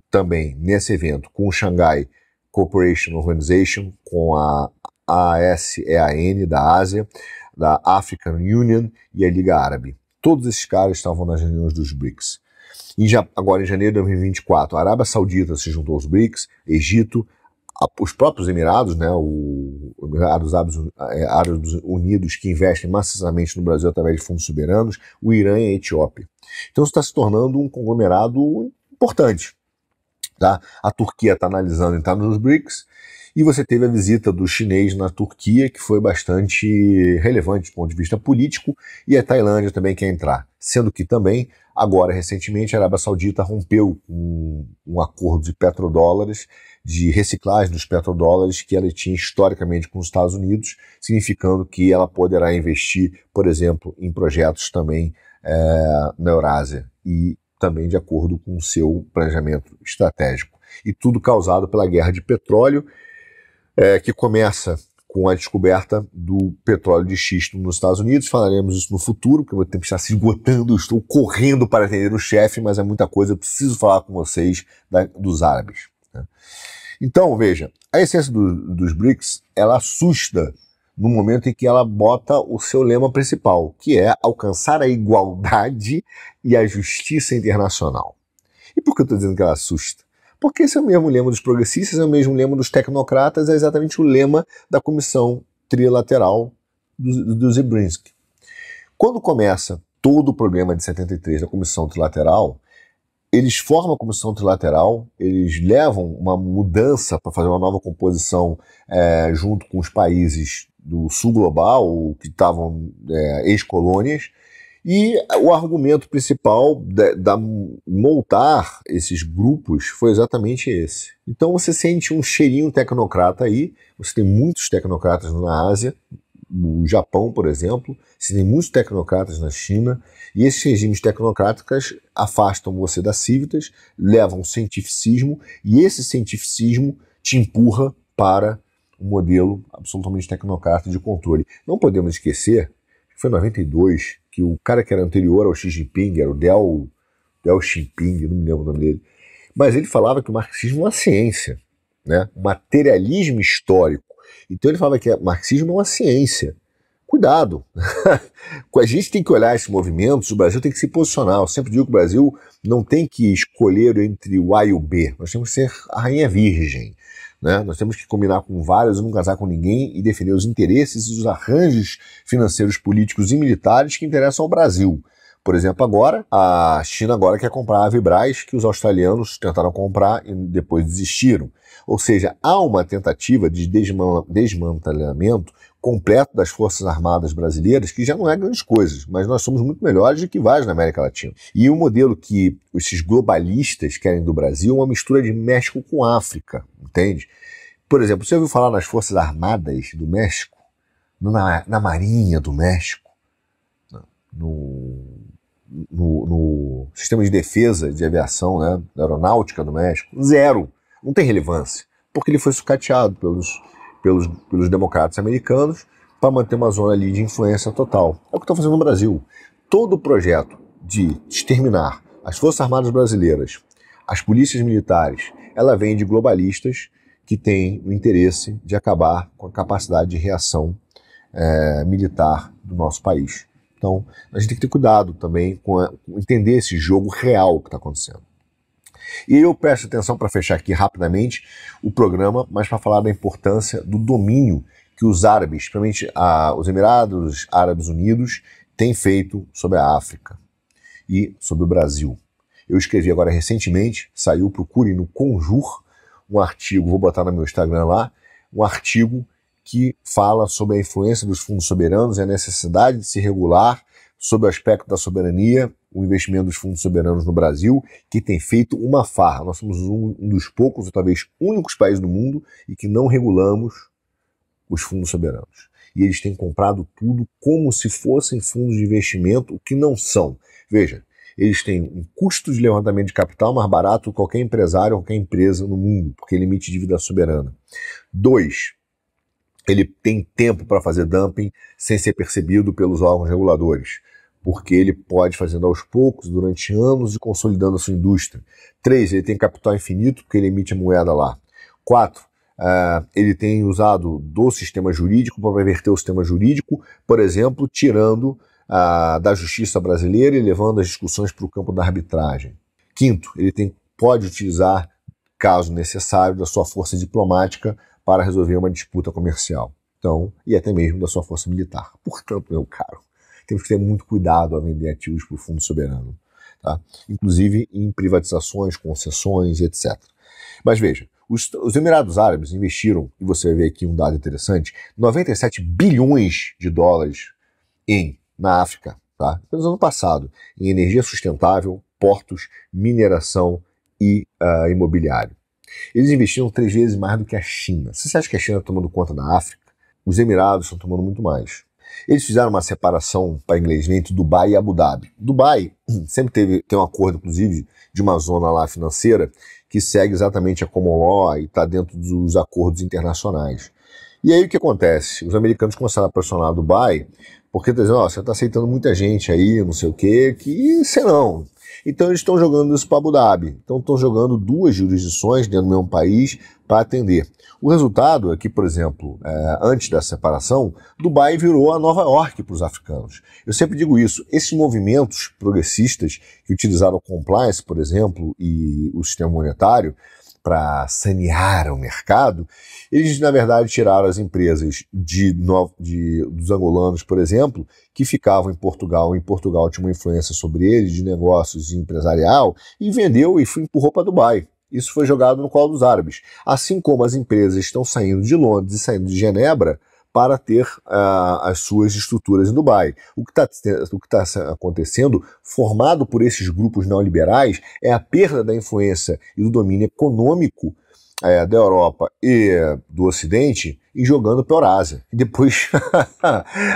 também nesse evento com o Shanghai Cooperation Organization, com a ASEAN da Ásia, da African Union e a Liga Árabe. Todos esses caras estavam nas reuniões dos BRICS. já agora, em janeiro de 2024, a Arábia Saudita se juntou aos BRICS, Egito, a, os próprios Emirados, né, o, os Emirados é, Árabes Unidos, que investem maciçamente no Brasil através de fundos soberanos, o Irã e a Etiópia. Então, isso está se tornando um conglomerado importante. Tá? A Turquia está analisando entrar nos BRICS e você teve a visita do chinês na Turquia, que foi bastante relevante do ponto de vista político, e a Tailândia também quer entrar. Sendo que também, agora recentemente, a Arábia Saudita rompeu um, um acordo de petrodólares, de reciclagem dos petrodólares que ela tinha historicamente com os Estados Unidos, significando que ela poderá investir, por exemplo, em projetos também é, na Eurásia e também de acordo com o seu planejamento estratégico. E tudo causado pela guerra de petróleo é, que começa com a descoberta do petróleo de xisto nos Estados Unidos. Falaremos isso no futuro, porque o meu tempo está se esgotando, estou correndo para atender o chefe, mas é muita coisa, eu preciso falar com vocês da, dos árabes. Né? Então, veja, a essência do, dos BRICS, ela assusta no momento em que ela bota o seu lema principal, que é alcançar a igualdade e a justiça internacional. E por que eu estou dizendo que ela assusta? Porque esse é o mesmo lema dos progressistas, é o mesmo lema dos tecnocratas, é exatamente o lema da comissão trilateral do, do Quando começa todo o programa de 73 da comissão trilateral, eles formam a comissão trilateral, eles levam uma mudança para fazer uma nova composição é, junto com os países do sul global, que estavam é, ex-colônias, e o argumento principal da, da montar esses grupos foi exatamente esse. Então você sente um cheirinho tecnocrata aí, você tem muitos tecnocratas na Ásia, no Japão, por exemplo, você tem muitos tecnocratas na China, e esses regimes tecnocráticos afastam você das cívitas levam cientificismo, e esse cientificismo te empurra para um modelo absolutamente tecnocrata de controle. Não podemos esquecer que foi em 92 que o cara que era anterior ao Xi Jinping, era o Del Dell Xinping, não me lembro o nome dele, mas ele falava que o marxismo é uma ciência, né? materialismo histórico. Então ele falava que o é, marxismo é uma ciência. Cuidado! a gente tem que olhar esses movimentos, o Brasil tem que se posicionar. Eu sempre digo que o Brasil não tem que escolher entre o A e o B, nós temos que ser a rainha virgem. Né? Nós temos que combinar com vários, não casar com ninguém e defender os interesses e os arranjos financeiros, políticos e militares que interessam ao Brasil. Por exemplo, agora, a China agora quer comprar a Avibraz, que os australianos tentaram comprar e depois desistiram. Ou seja, há uma tentativa de desman desmantelamento completo das Forças Armadas brasileiras, que já não é grandes coisas, mas nós somos muito melhores do que vários na América Latina. E o modelo que esses globalistas querem do Brasil é uma mistura de México com África, entende? Por exemplo, você ouviu falar nas Forças Armadas do México? Na, na Marinha do México? No, no, no, sistema de defesa de aviação, né, da aeronáutica do México, zero. Não tem relevância, porque ele foi sucateado pelos, pelos, pelos democratas americanos para manter uma zona ali de influência total. É o que estão tá fazendo no Brasil. Todo o projeto de exterminar as Forças Armadas Brasileiras, as polícias militares, ela vem de globalistas que têm o interesse de acabar com a capacidade de reação é, militar do nosso país. Então, a gente tem que ter cuidado também com, a, com entender esse jogo real que está acontecendo. E eu presto atenção para fechar aqui rapidamente o programa, mas para falar da importância do domínio que os árabes, principalmente a, ah, os Emirados Árabes Unidos, têm feito sobre a África e sobre o Brasil. Eu escrevi agora recentemente, saiu, procure no Conjur, um artigo, vou botar no meu Instagram lá, um artigo que fala sobre a influência dos fundos soberanos e a necessidade de se regular sobre o aspecto da soberania, o investimento dos fundos soberanos no Brasil, que tem feito uma farra. Nós somos um, um dos poucos, ou talvez únicos países do mundo e que não regulamos os fundos soberanos. E eles têm comprado tudo como se fossem fundos de investimento, o que não são. Veja, eles têm um custo de levantamento de capital mais barato que qualquer empresário ou qualquer empresa no mundo, porque ele emite dívida soberana. Dois, ele tem tempo para fazer dumping sem ser percebido pelos órgãos reguladores, porque ele pode fazendo aos poucos, durante anos e consolidando a sua indústria. Três, ele tem capital infinito porque ele emite moeda lá. Quatro, uh, ele tem usado do sistema jurídico para reverter o sistema jurídico, por exemplo, tirando uh, da justiça brasileira e levando as discussões para o campo da arbitragem. Quinto, ele tem, pode utilizar, caso necessário, da sua força diplomática para resolver uma disputa comercial. Então, e até mesmo da sua força militar. Portanto, meu caro, temos que ter muito cuidado a vender ativos para o Fundo Soberano, tá? inclusive em privatizações, concessões, etc. Mas veja, os, os, Emirados Árabes investiram, e você vai ver aqui um dado interessante, 97 bilhões de dólares em na África, tá? ano passado, em energia sustentável, portos, mineração e uh, imobiliário. Eles investiram três vezes mais do que a China. Se você acha que a China está tomando conta da África, os Emirados estão tomando muito mais. Eles fizeram uma separação para inglês entre Dubai e Abu Dhabi. Dubai sempre teve tem um acordo, inclusive, de uma zona lá financeira que segue exatamente a Common Law e está dentro dos acordos internacionais. E aí o que acontece? Os americanos começaram a pressionar Dubai porque tá dizendo, oh, você está aceitando muita gente aí, não sei o quê, que sei não. Então eles estão jogando isso para Abu Dhabi. Então estão jogando duas jurisdições dentro do mesmo país para atender. O resultado é que, por exemplo, é, antes da separação, Dubai virou a Nova York para os africanos. Eu sempre digo isso. Esses movimentos progressistas que utilizaram compliance, por exemplo, e o sistema monetário, para sanear o mercado, eles, na verdade, tiraram as empresas de, de, dos angolanos, por exemplo, que ficavam em Portugal, em Portugal tinha uma influência sobre eles de negócios e empresarial, e vendeu e empurrou para Dubai. Isso foi jogado no colo dos árabes. Assim como as empresas estão saindo de Londres e saindo de Genebra, para ter uh, as suas estruturas em Dubai. O que está tá, tá acontecendo, formado por esses grupos neoliberais, é a perda da influência e do domínio econômico eh, da Europa e do Ocidente e jogando para a Eurásia. E depois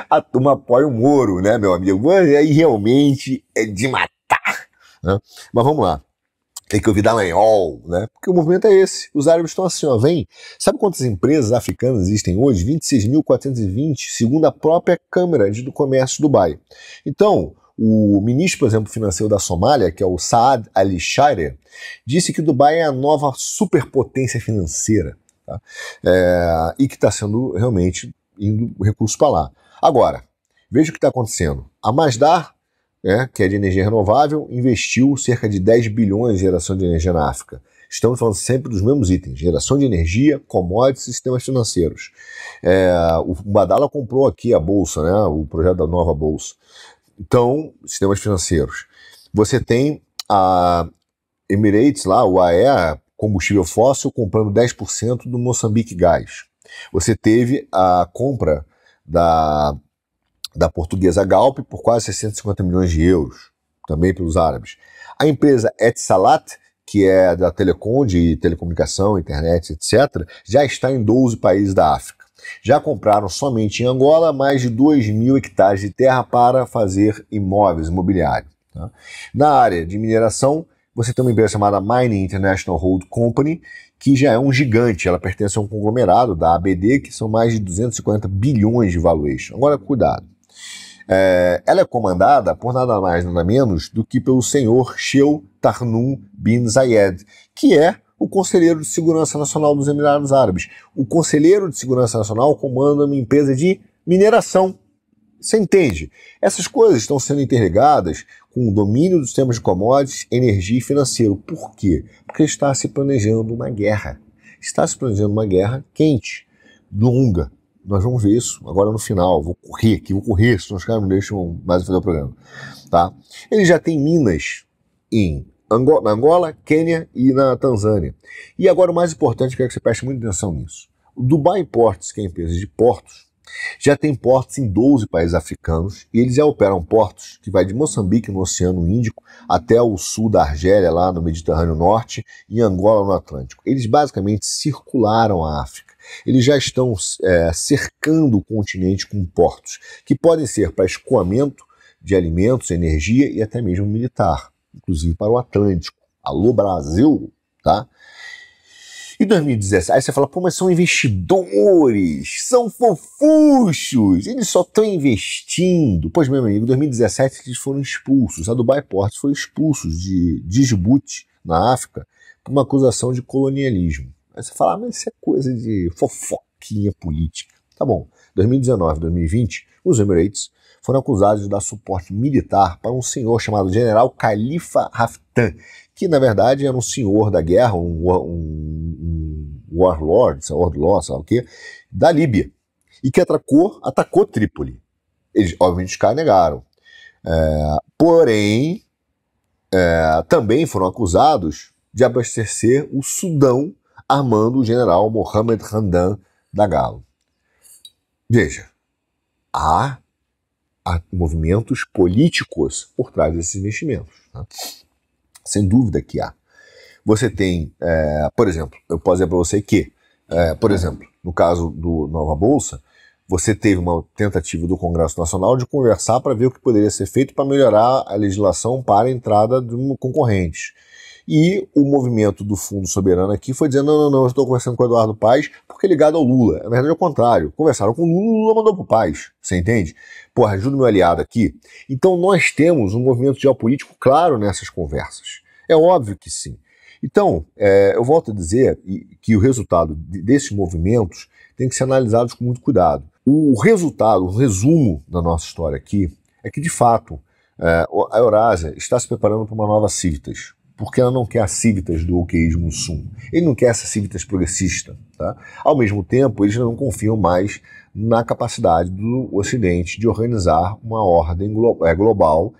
a turma apoia o Moro, né, meu amigo? E realmente é de matar. Né? Mas vamos lá tem que ouvir Dallagnol, né? Porque o movimento é esse. Os árabes estão assim, ó, vem. Sabe quantas empresas africanas existem hoje? 26.420, segundo a própria Câmara de Comércio de Dubai. Então, o ministro, por exemplo, financeiro da Somália, que é o Saad Ali Shire, disse que Dubai é a nova superpotência financeira tá? é, e que está sendo realmente indo recurso para lá. Agora, veja o que está acontecendo. A Masdar né, que é de energia renovável, investiu cerca de 10 bilhões em geração de energia na África. Estamos falando sempre dos mesmos itens: geração de energia, commodities e sistemas financeiros. É, o Badala comprou aqui a bolsa, né, o projeto da nova bolsa. Então, sistemas financeiros. Você tem a Emirates, lá, o AE, combustível fóssil, comprando 10% do Moçambique Gás. Você teve a compra da da portuguesa Galp por quase 650 milhões de euros, também pelos árabes. A empresa Etisalat, que é da telecom, de telecomunicação, internet, etc., já está em 12 países da África. Já compraram somente em Angola mais de 2 mil hectares de terra para fazer imóveis, imobiliário. Tá? Na área de mineração, você tem uma empresa chamada Mining International Hold Company, que já é um gigante. Ela pertence a um conglomerado da ABD, que são mais de 250 bilhões de valuation. Agora, cuidado. É, ela é comandada por nada mais, nada menos do que pelo senhor Sheu Tarnum bin Zayed, que é o conselheiro de segurança nacional dos Emirados Árabes. O conselheiro de segurança nacional comanda uma empresa de mineração. Você entende? Essas coisas estão sendo interligadas com o domínio dos temas de commodities, energia e financeiro. Por quê? Porque está se planejando uma guerra. Está se planejando uma guerra quente, longa, nós vamos ver isso agora no final. Vou correr aqui, vou correr, senão os caras não deixam mais fazer o programa. Tá? Ele já tem minas em Angola, na Angola, Quênia e na Tanzânia. E agora o mais importante, quero que você preste muita atenção nisso. O Dubai Ports, que é a empresa de portos, já tem portos em 12 países africanos e eles já operam portos que vai de Moçambique, no Oceano Índico, até o sul da Argélia, lá no Mediterrâneo Norte, e Angola, no Atlântico. Eles basicamente circularam a África eles já estão é, cercando o continente com portos, que podem ser para escoamento de alimentos, energia e até mesmo militar, inclusive para o Atlântico. Alô, Brasil! Tá? E 2017, aí você fala, pô, mas são investidores, são fofuchos, eles só estão investindo. Pois, meu amigo, em 2017 eles foram expulsos, a Dubai Ports foi expulso de Djibouti, na África, por uma acusação de colonialismo. Aí você fala, ah, mas isso é coisa de fofoquinha política. Tá bom. 2019, 2020, os Emirates foram acusados de dar suporte militar para um senhor chamado General Khalifa Haftan que na verdade era um senhor da guerra, um, um, um warlord, warlord, sabe o quê, da Líbia, e que atacou, atacou Trípoli. Eles, obviamente, os caras negaram. É, porém, é, também foram acusados de abastecer o Sudão armando o general Mohamed Handan da Galo. Veja, há, há movimentos políticos por trás desses investimentos. Né? Sem dúvida que há. Você tem, é, por exemplo, eu posso dizer para você que, é, por exemplo, no caso do Nova Bolsa, você teve uma tentativa do Congresso Nacional de conversar para ver o que poderia ser feito para melhorar a legislação para a entrada de concorrentes. concorrente e o movimento do Fundo Soberano aqui foi dizendo: não, não, não, eu estou conversando com o Eduardo Paz porque é ligado ao Lula. Na verdade, é o contrário. Conversaram com o Lula, o Lula mandou pro Paz. Você entende? Porra, ajuda o meu aliado aqui. Então, nós temos um movimento geopolítico claro nessas conversas. É óbvio que sim. Então, é, eu volto a dizer que o resultado desses movimentos tem que ser analisado com muito cuidado. O resultado, o resumo da nossa história aqui, é que, de fato, é, a Eurásia está se preparando para uma nova Civitas porque ela não quer a civitas do okeísmo sum. Ele não quer essa civitas progressista. Tá? Ao mesmo tempo, eles não confiam mais na capacidade do Ocidente de organizar uma ordem é, global,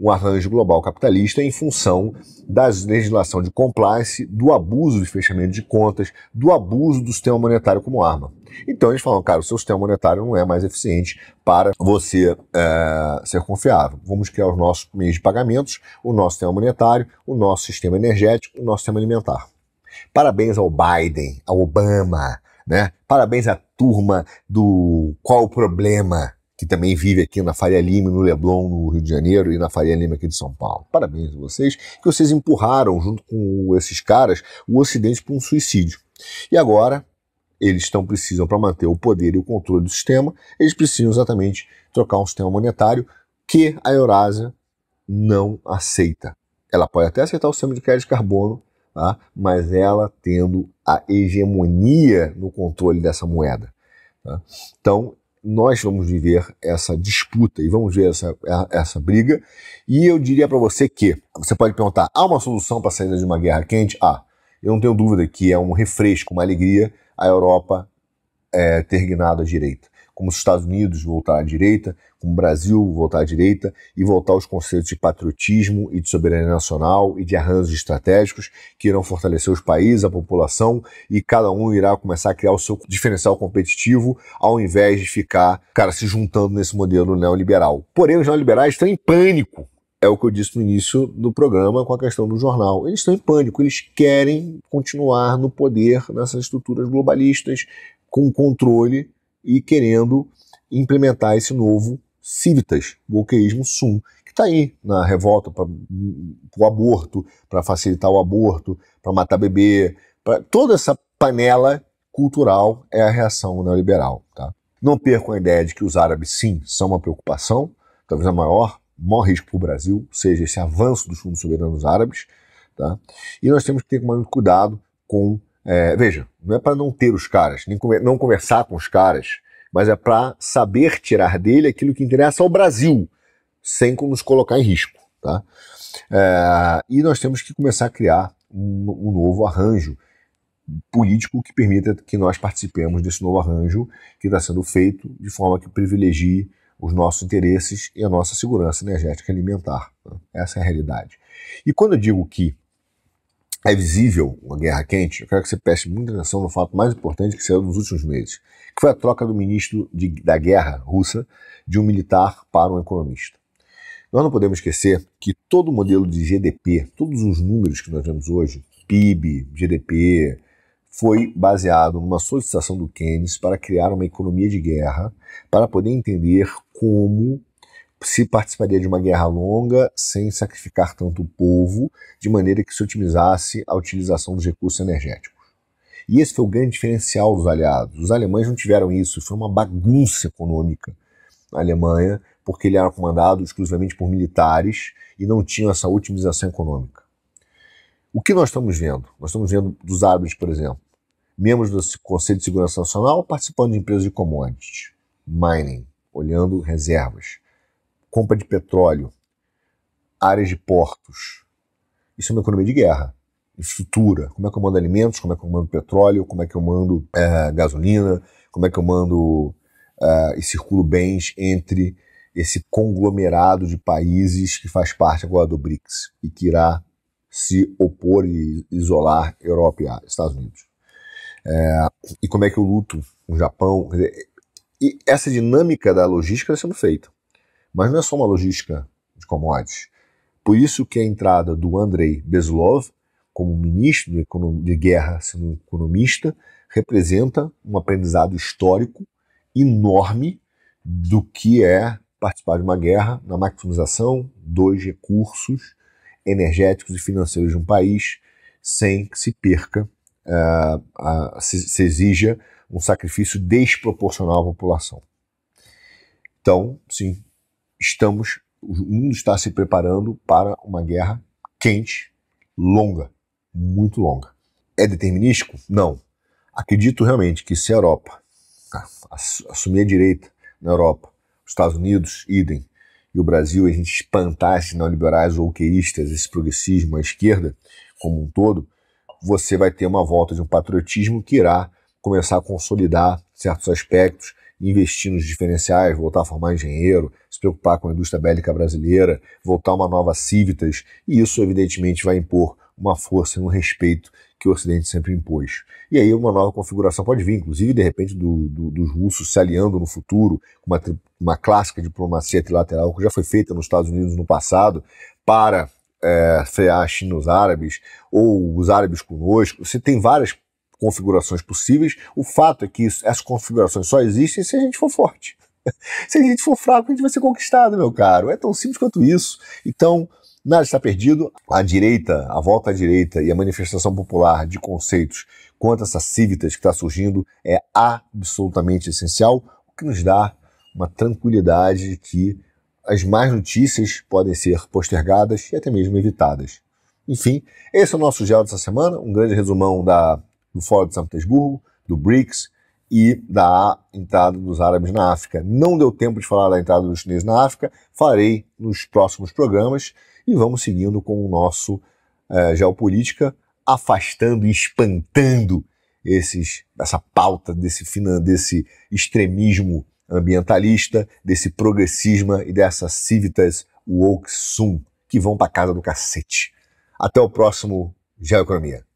um arranjo global capitalista em função da legislação de compliance, do abuso de fechamento de contas, do abuso do sistema monetário como arma. Então eles falam, cara, o seu sistema monetário não é mais eficiente para você é, ser confiável. Vamos criar os nossos meios de pagamentos, o nosso sistema monetário, o nosso sistema energético, o nosso sistema alimentar. Parabéns ao Biden, ao Obama, né? Parabéns à turma do Qual o Problema, que também vive aqui na Faria Lima, no Leblon, no Rio de Janeiro e na Faria Lima aqui de São Paulo. Parabéns a vocês, que vocês empurraram junto com esses caras o Ocidente para um suicídio. E agora eles então precisam, para manter o poder e o controle do sistema, eles precisam exatamente trocar um sistema monetário que a Eurásia não aceita. Ela pode até aceitar o sistema de crédito de carbono, tá? mas ela tendo a hegemonia no controle dessa moeda. Tá? Então, nós vamos viver essa disputa e vamos ver essa, essa briga. E eu diria para você que você pode perguntar: há uma solução para a saída de uma guerra quente? Ah, eu não tenho dúvida que é um refresco, uma alegria a Europa é, ter à direita, como os Estados Unidos voltar à direita, como o Brasil voltar à direita e voltar aos conceitos de patriotismo e de soberania nacional e de arranjos estratégicos que irão fortalecer os países, a população e cada um irá começar a criar o seu diferencial competitivo ao invés de ficar, cara, se juntando nesse modelo neoliberal. Porém, os neoliberais estão em pânico é o que eu disse no início do programa com a questão do jornal. Eles estão em pânico, eles querem continuar no poder nessas estruturas globalistas, com controle e querendo implementar esse novo civitas, wokeísmo sum, que está aí na revolta para o aborto, para facilitar o aborto, para matar bebê, pra, toda essa panela cultural é a reação neoliberal. Tá? Não percam a ideia de que os árabes, sim, são uma preocupação, talvez a maior maior risco para o Brasil, seja esse avanço dos fundos soberanos árabes, tá? E nós temos que ter muito cuidado com, é, veja, não é para não ter os caras, nem não conversar com os caras, mas é para saber tirar dele aquilo que interessa ao Brasil, sem nos colocar em risco, tá? É, e nós temos que começar a criar um, um novo arranjo político que permita que nós participemos desse novo arranjo que está sendo feito de forma que privilegie os nossos interesses e a nossa segurança energética alimentar. Né? Essa é a realidade. E quando eu digo que é visível uma guerra quente, eu quero que você preste muita atenção no fato mais importante que saiu nos últimos meses, que foi a troca do ministro de, da guerra russa de um militar para um economista. Nós não podemos esquecer que todo o modelo de GDP, todos os números que nós vemos hoje, PIB, GDP, foi baseado numa solicitação do Keynes para criar uma economia de guerra, para poder entender como se participaria de uma guerra longa sem sacrificar tanto o povo, de maneira que se otimizasse a utilização dos recursos energéticos. E esse foi o grande diferencial dos aliados. Os alemães não tiveram isso, foi uma bagunça econômica na Alemanha, porque ele era comandado exclusivamente por militares e não tinha essa otimização econômica. O que nós estamos vendo? Nós estamos vendo dos árabes, por exemplo membros do Conselho de Segurança Nacional participando de empresas de commodities, mining, olhando reservas, compra de petróleo, áreas de portos. Isso é uma economia de guerra. Estrutura, como é que eu mando alimentos, como é que eu mando petróleo, como é que eu mando é, gasolina, como é que eu mando é, e circulo bens entre esse conglomerado de países que faz parte agora do BRICS e que irá se opor e isolar Europa e Estados Unidos. É, e como é que o luto no Japão. Dizer, e essa dinâmica da logística está sendo feita. Mas não é só uma logística de commodities. Por isso que a entrada do Andrei Bezlov como ministro de guerra, sendo economista, representa um aprendizado histórico enorme do que é participar de uma guerra na maximização dos recursos energéticos e financeiros de um país sem que se perca uh, se, se exija um sacrifício desproporcional à população. Então, sim, estamos, o mundo está se preparando para uma guerra quente, longa, muito longa. É determinístico? Não. Acredito realmente que se a Europa tá, assumir a direita na Europa, os Estados Unidos, idem, e o Brasil, a gente espantar esses neoliberais ou queístas, esse progressismo, a esquerda como um todo, você vai ter uma volta de um patriotismo que irá começar a consolidar certos aspectos, investir nos diferenciais, voltar a formar engenheiro, se preocupar com a indústria bélica brasileira, voltar uma nova Civitas, e isso evidentemente vai impor uma força e um respeito que o Ocidente sempre impôs. E aí uma nova configuração pode vir, inclusive de repente do, do, dos russos se aliando no futuro com uma, uma clássica diplomacia trilateral que já foi feita nos Estados Unidos no passado para é, Feache nos árabes, ou os árabes conosco, você tem várias configurações possíveis. O fato é que isso, essas configurações só existem se a gente for forte. se a gente for fraco, a gente vai ser conquistado, meu caro. É tão simples quanto isso. Então, nada está perdido. A direita, a volta à direita e a manifestação popular de conceitos quanto a essa civitas que está surgindo é absolutamente essencial, o que nos dá uma tranquilidade de que as más notícias podem ser postergadas e até mesmo evitadas. Enfim, esse é o nosso gel dessa semana, um grande resumão da, do Fórum de São Petersburgo, do BRICS e da entrada dos árabes na África. Não deu tempo de falar da entrada dos chineses na África, farei nos próximos programas e vamos seguindo com o nosso é, Geopolítica, afastando e espantando esses, essa pauta desse, desse extremismo ambientalista, desse progressismo e dessa civitas woke sum, que vão para casa do cacete. Até o próximo Geoeconomia.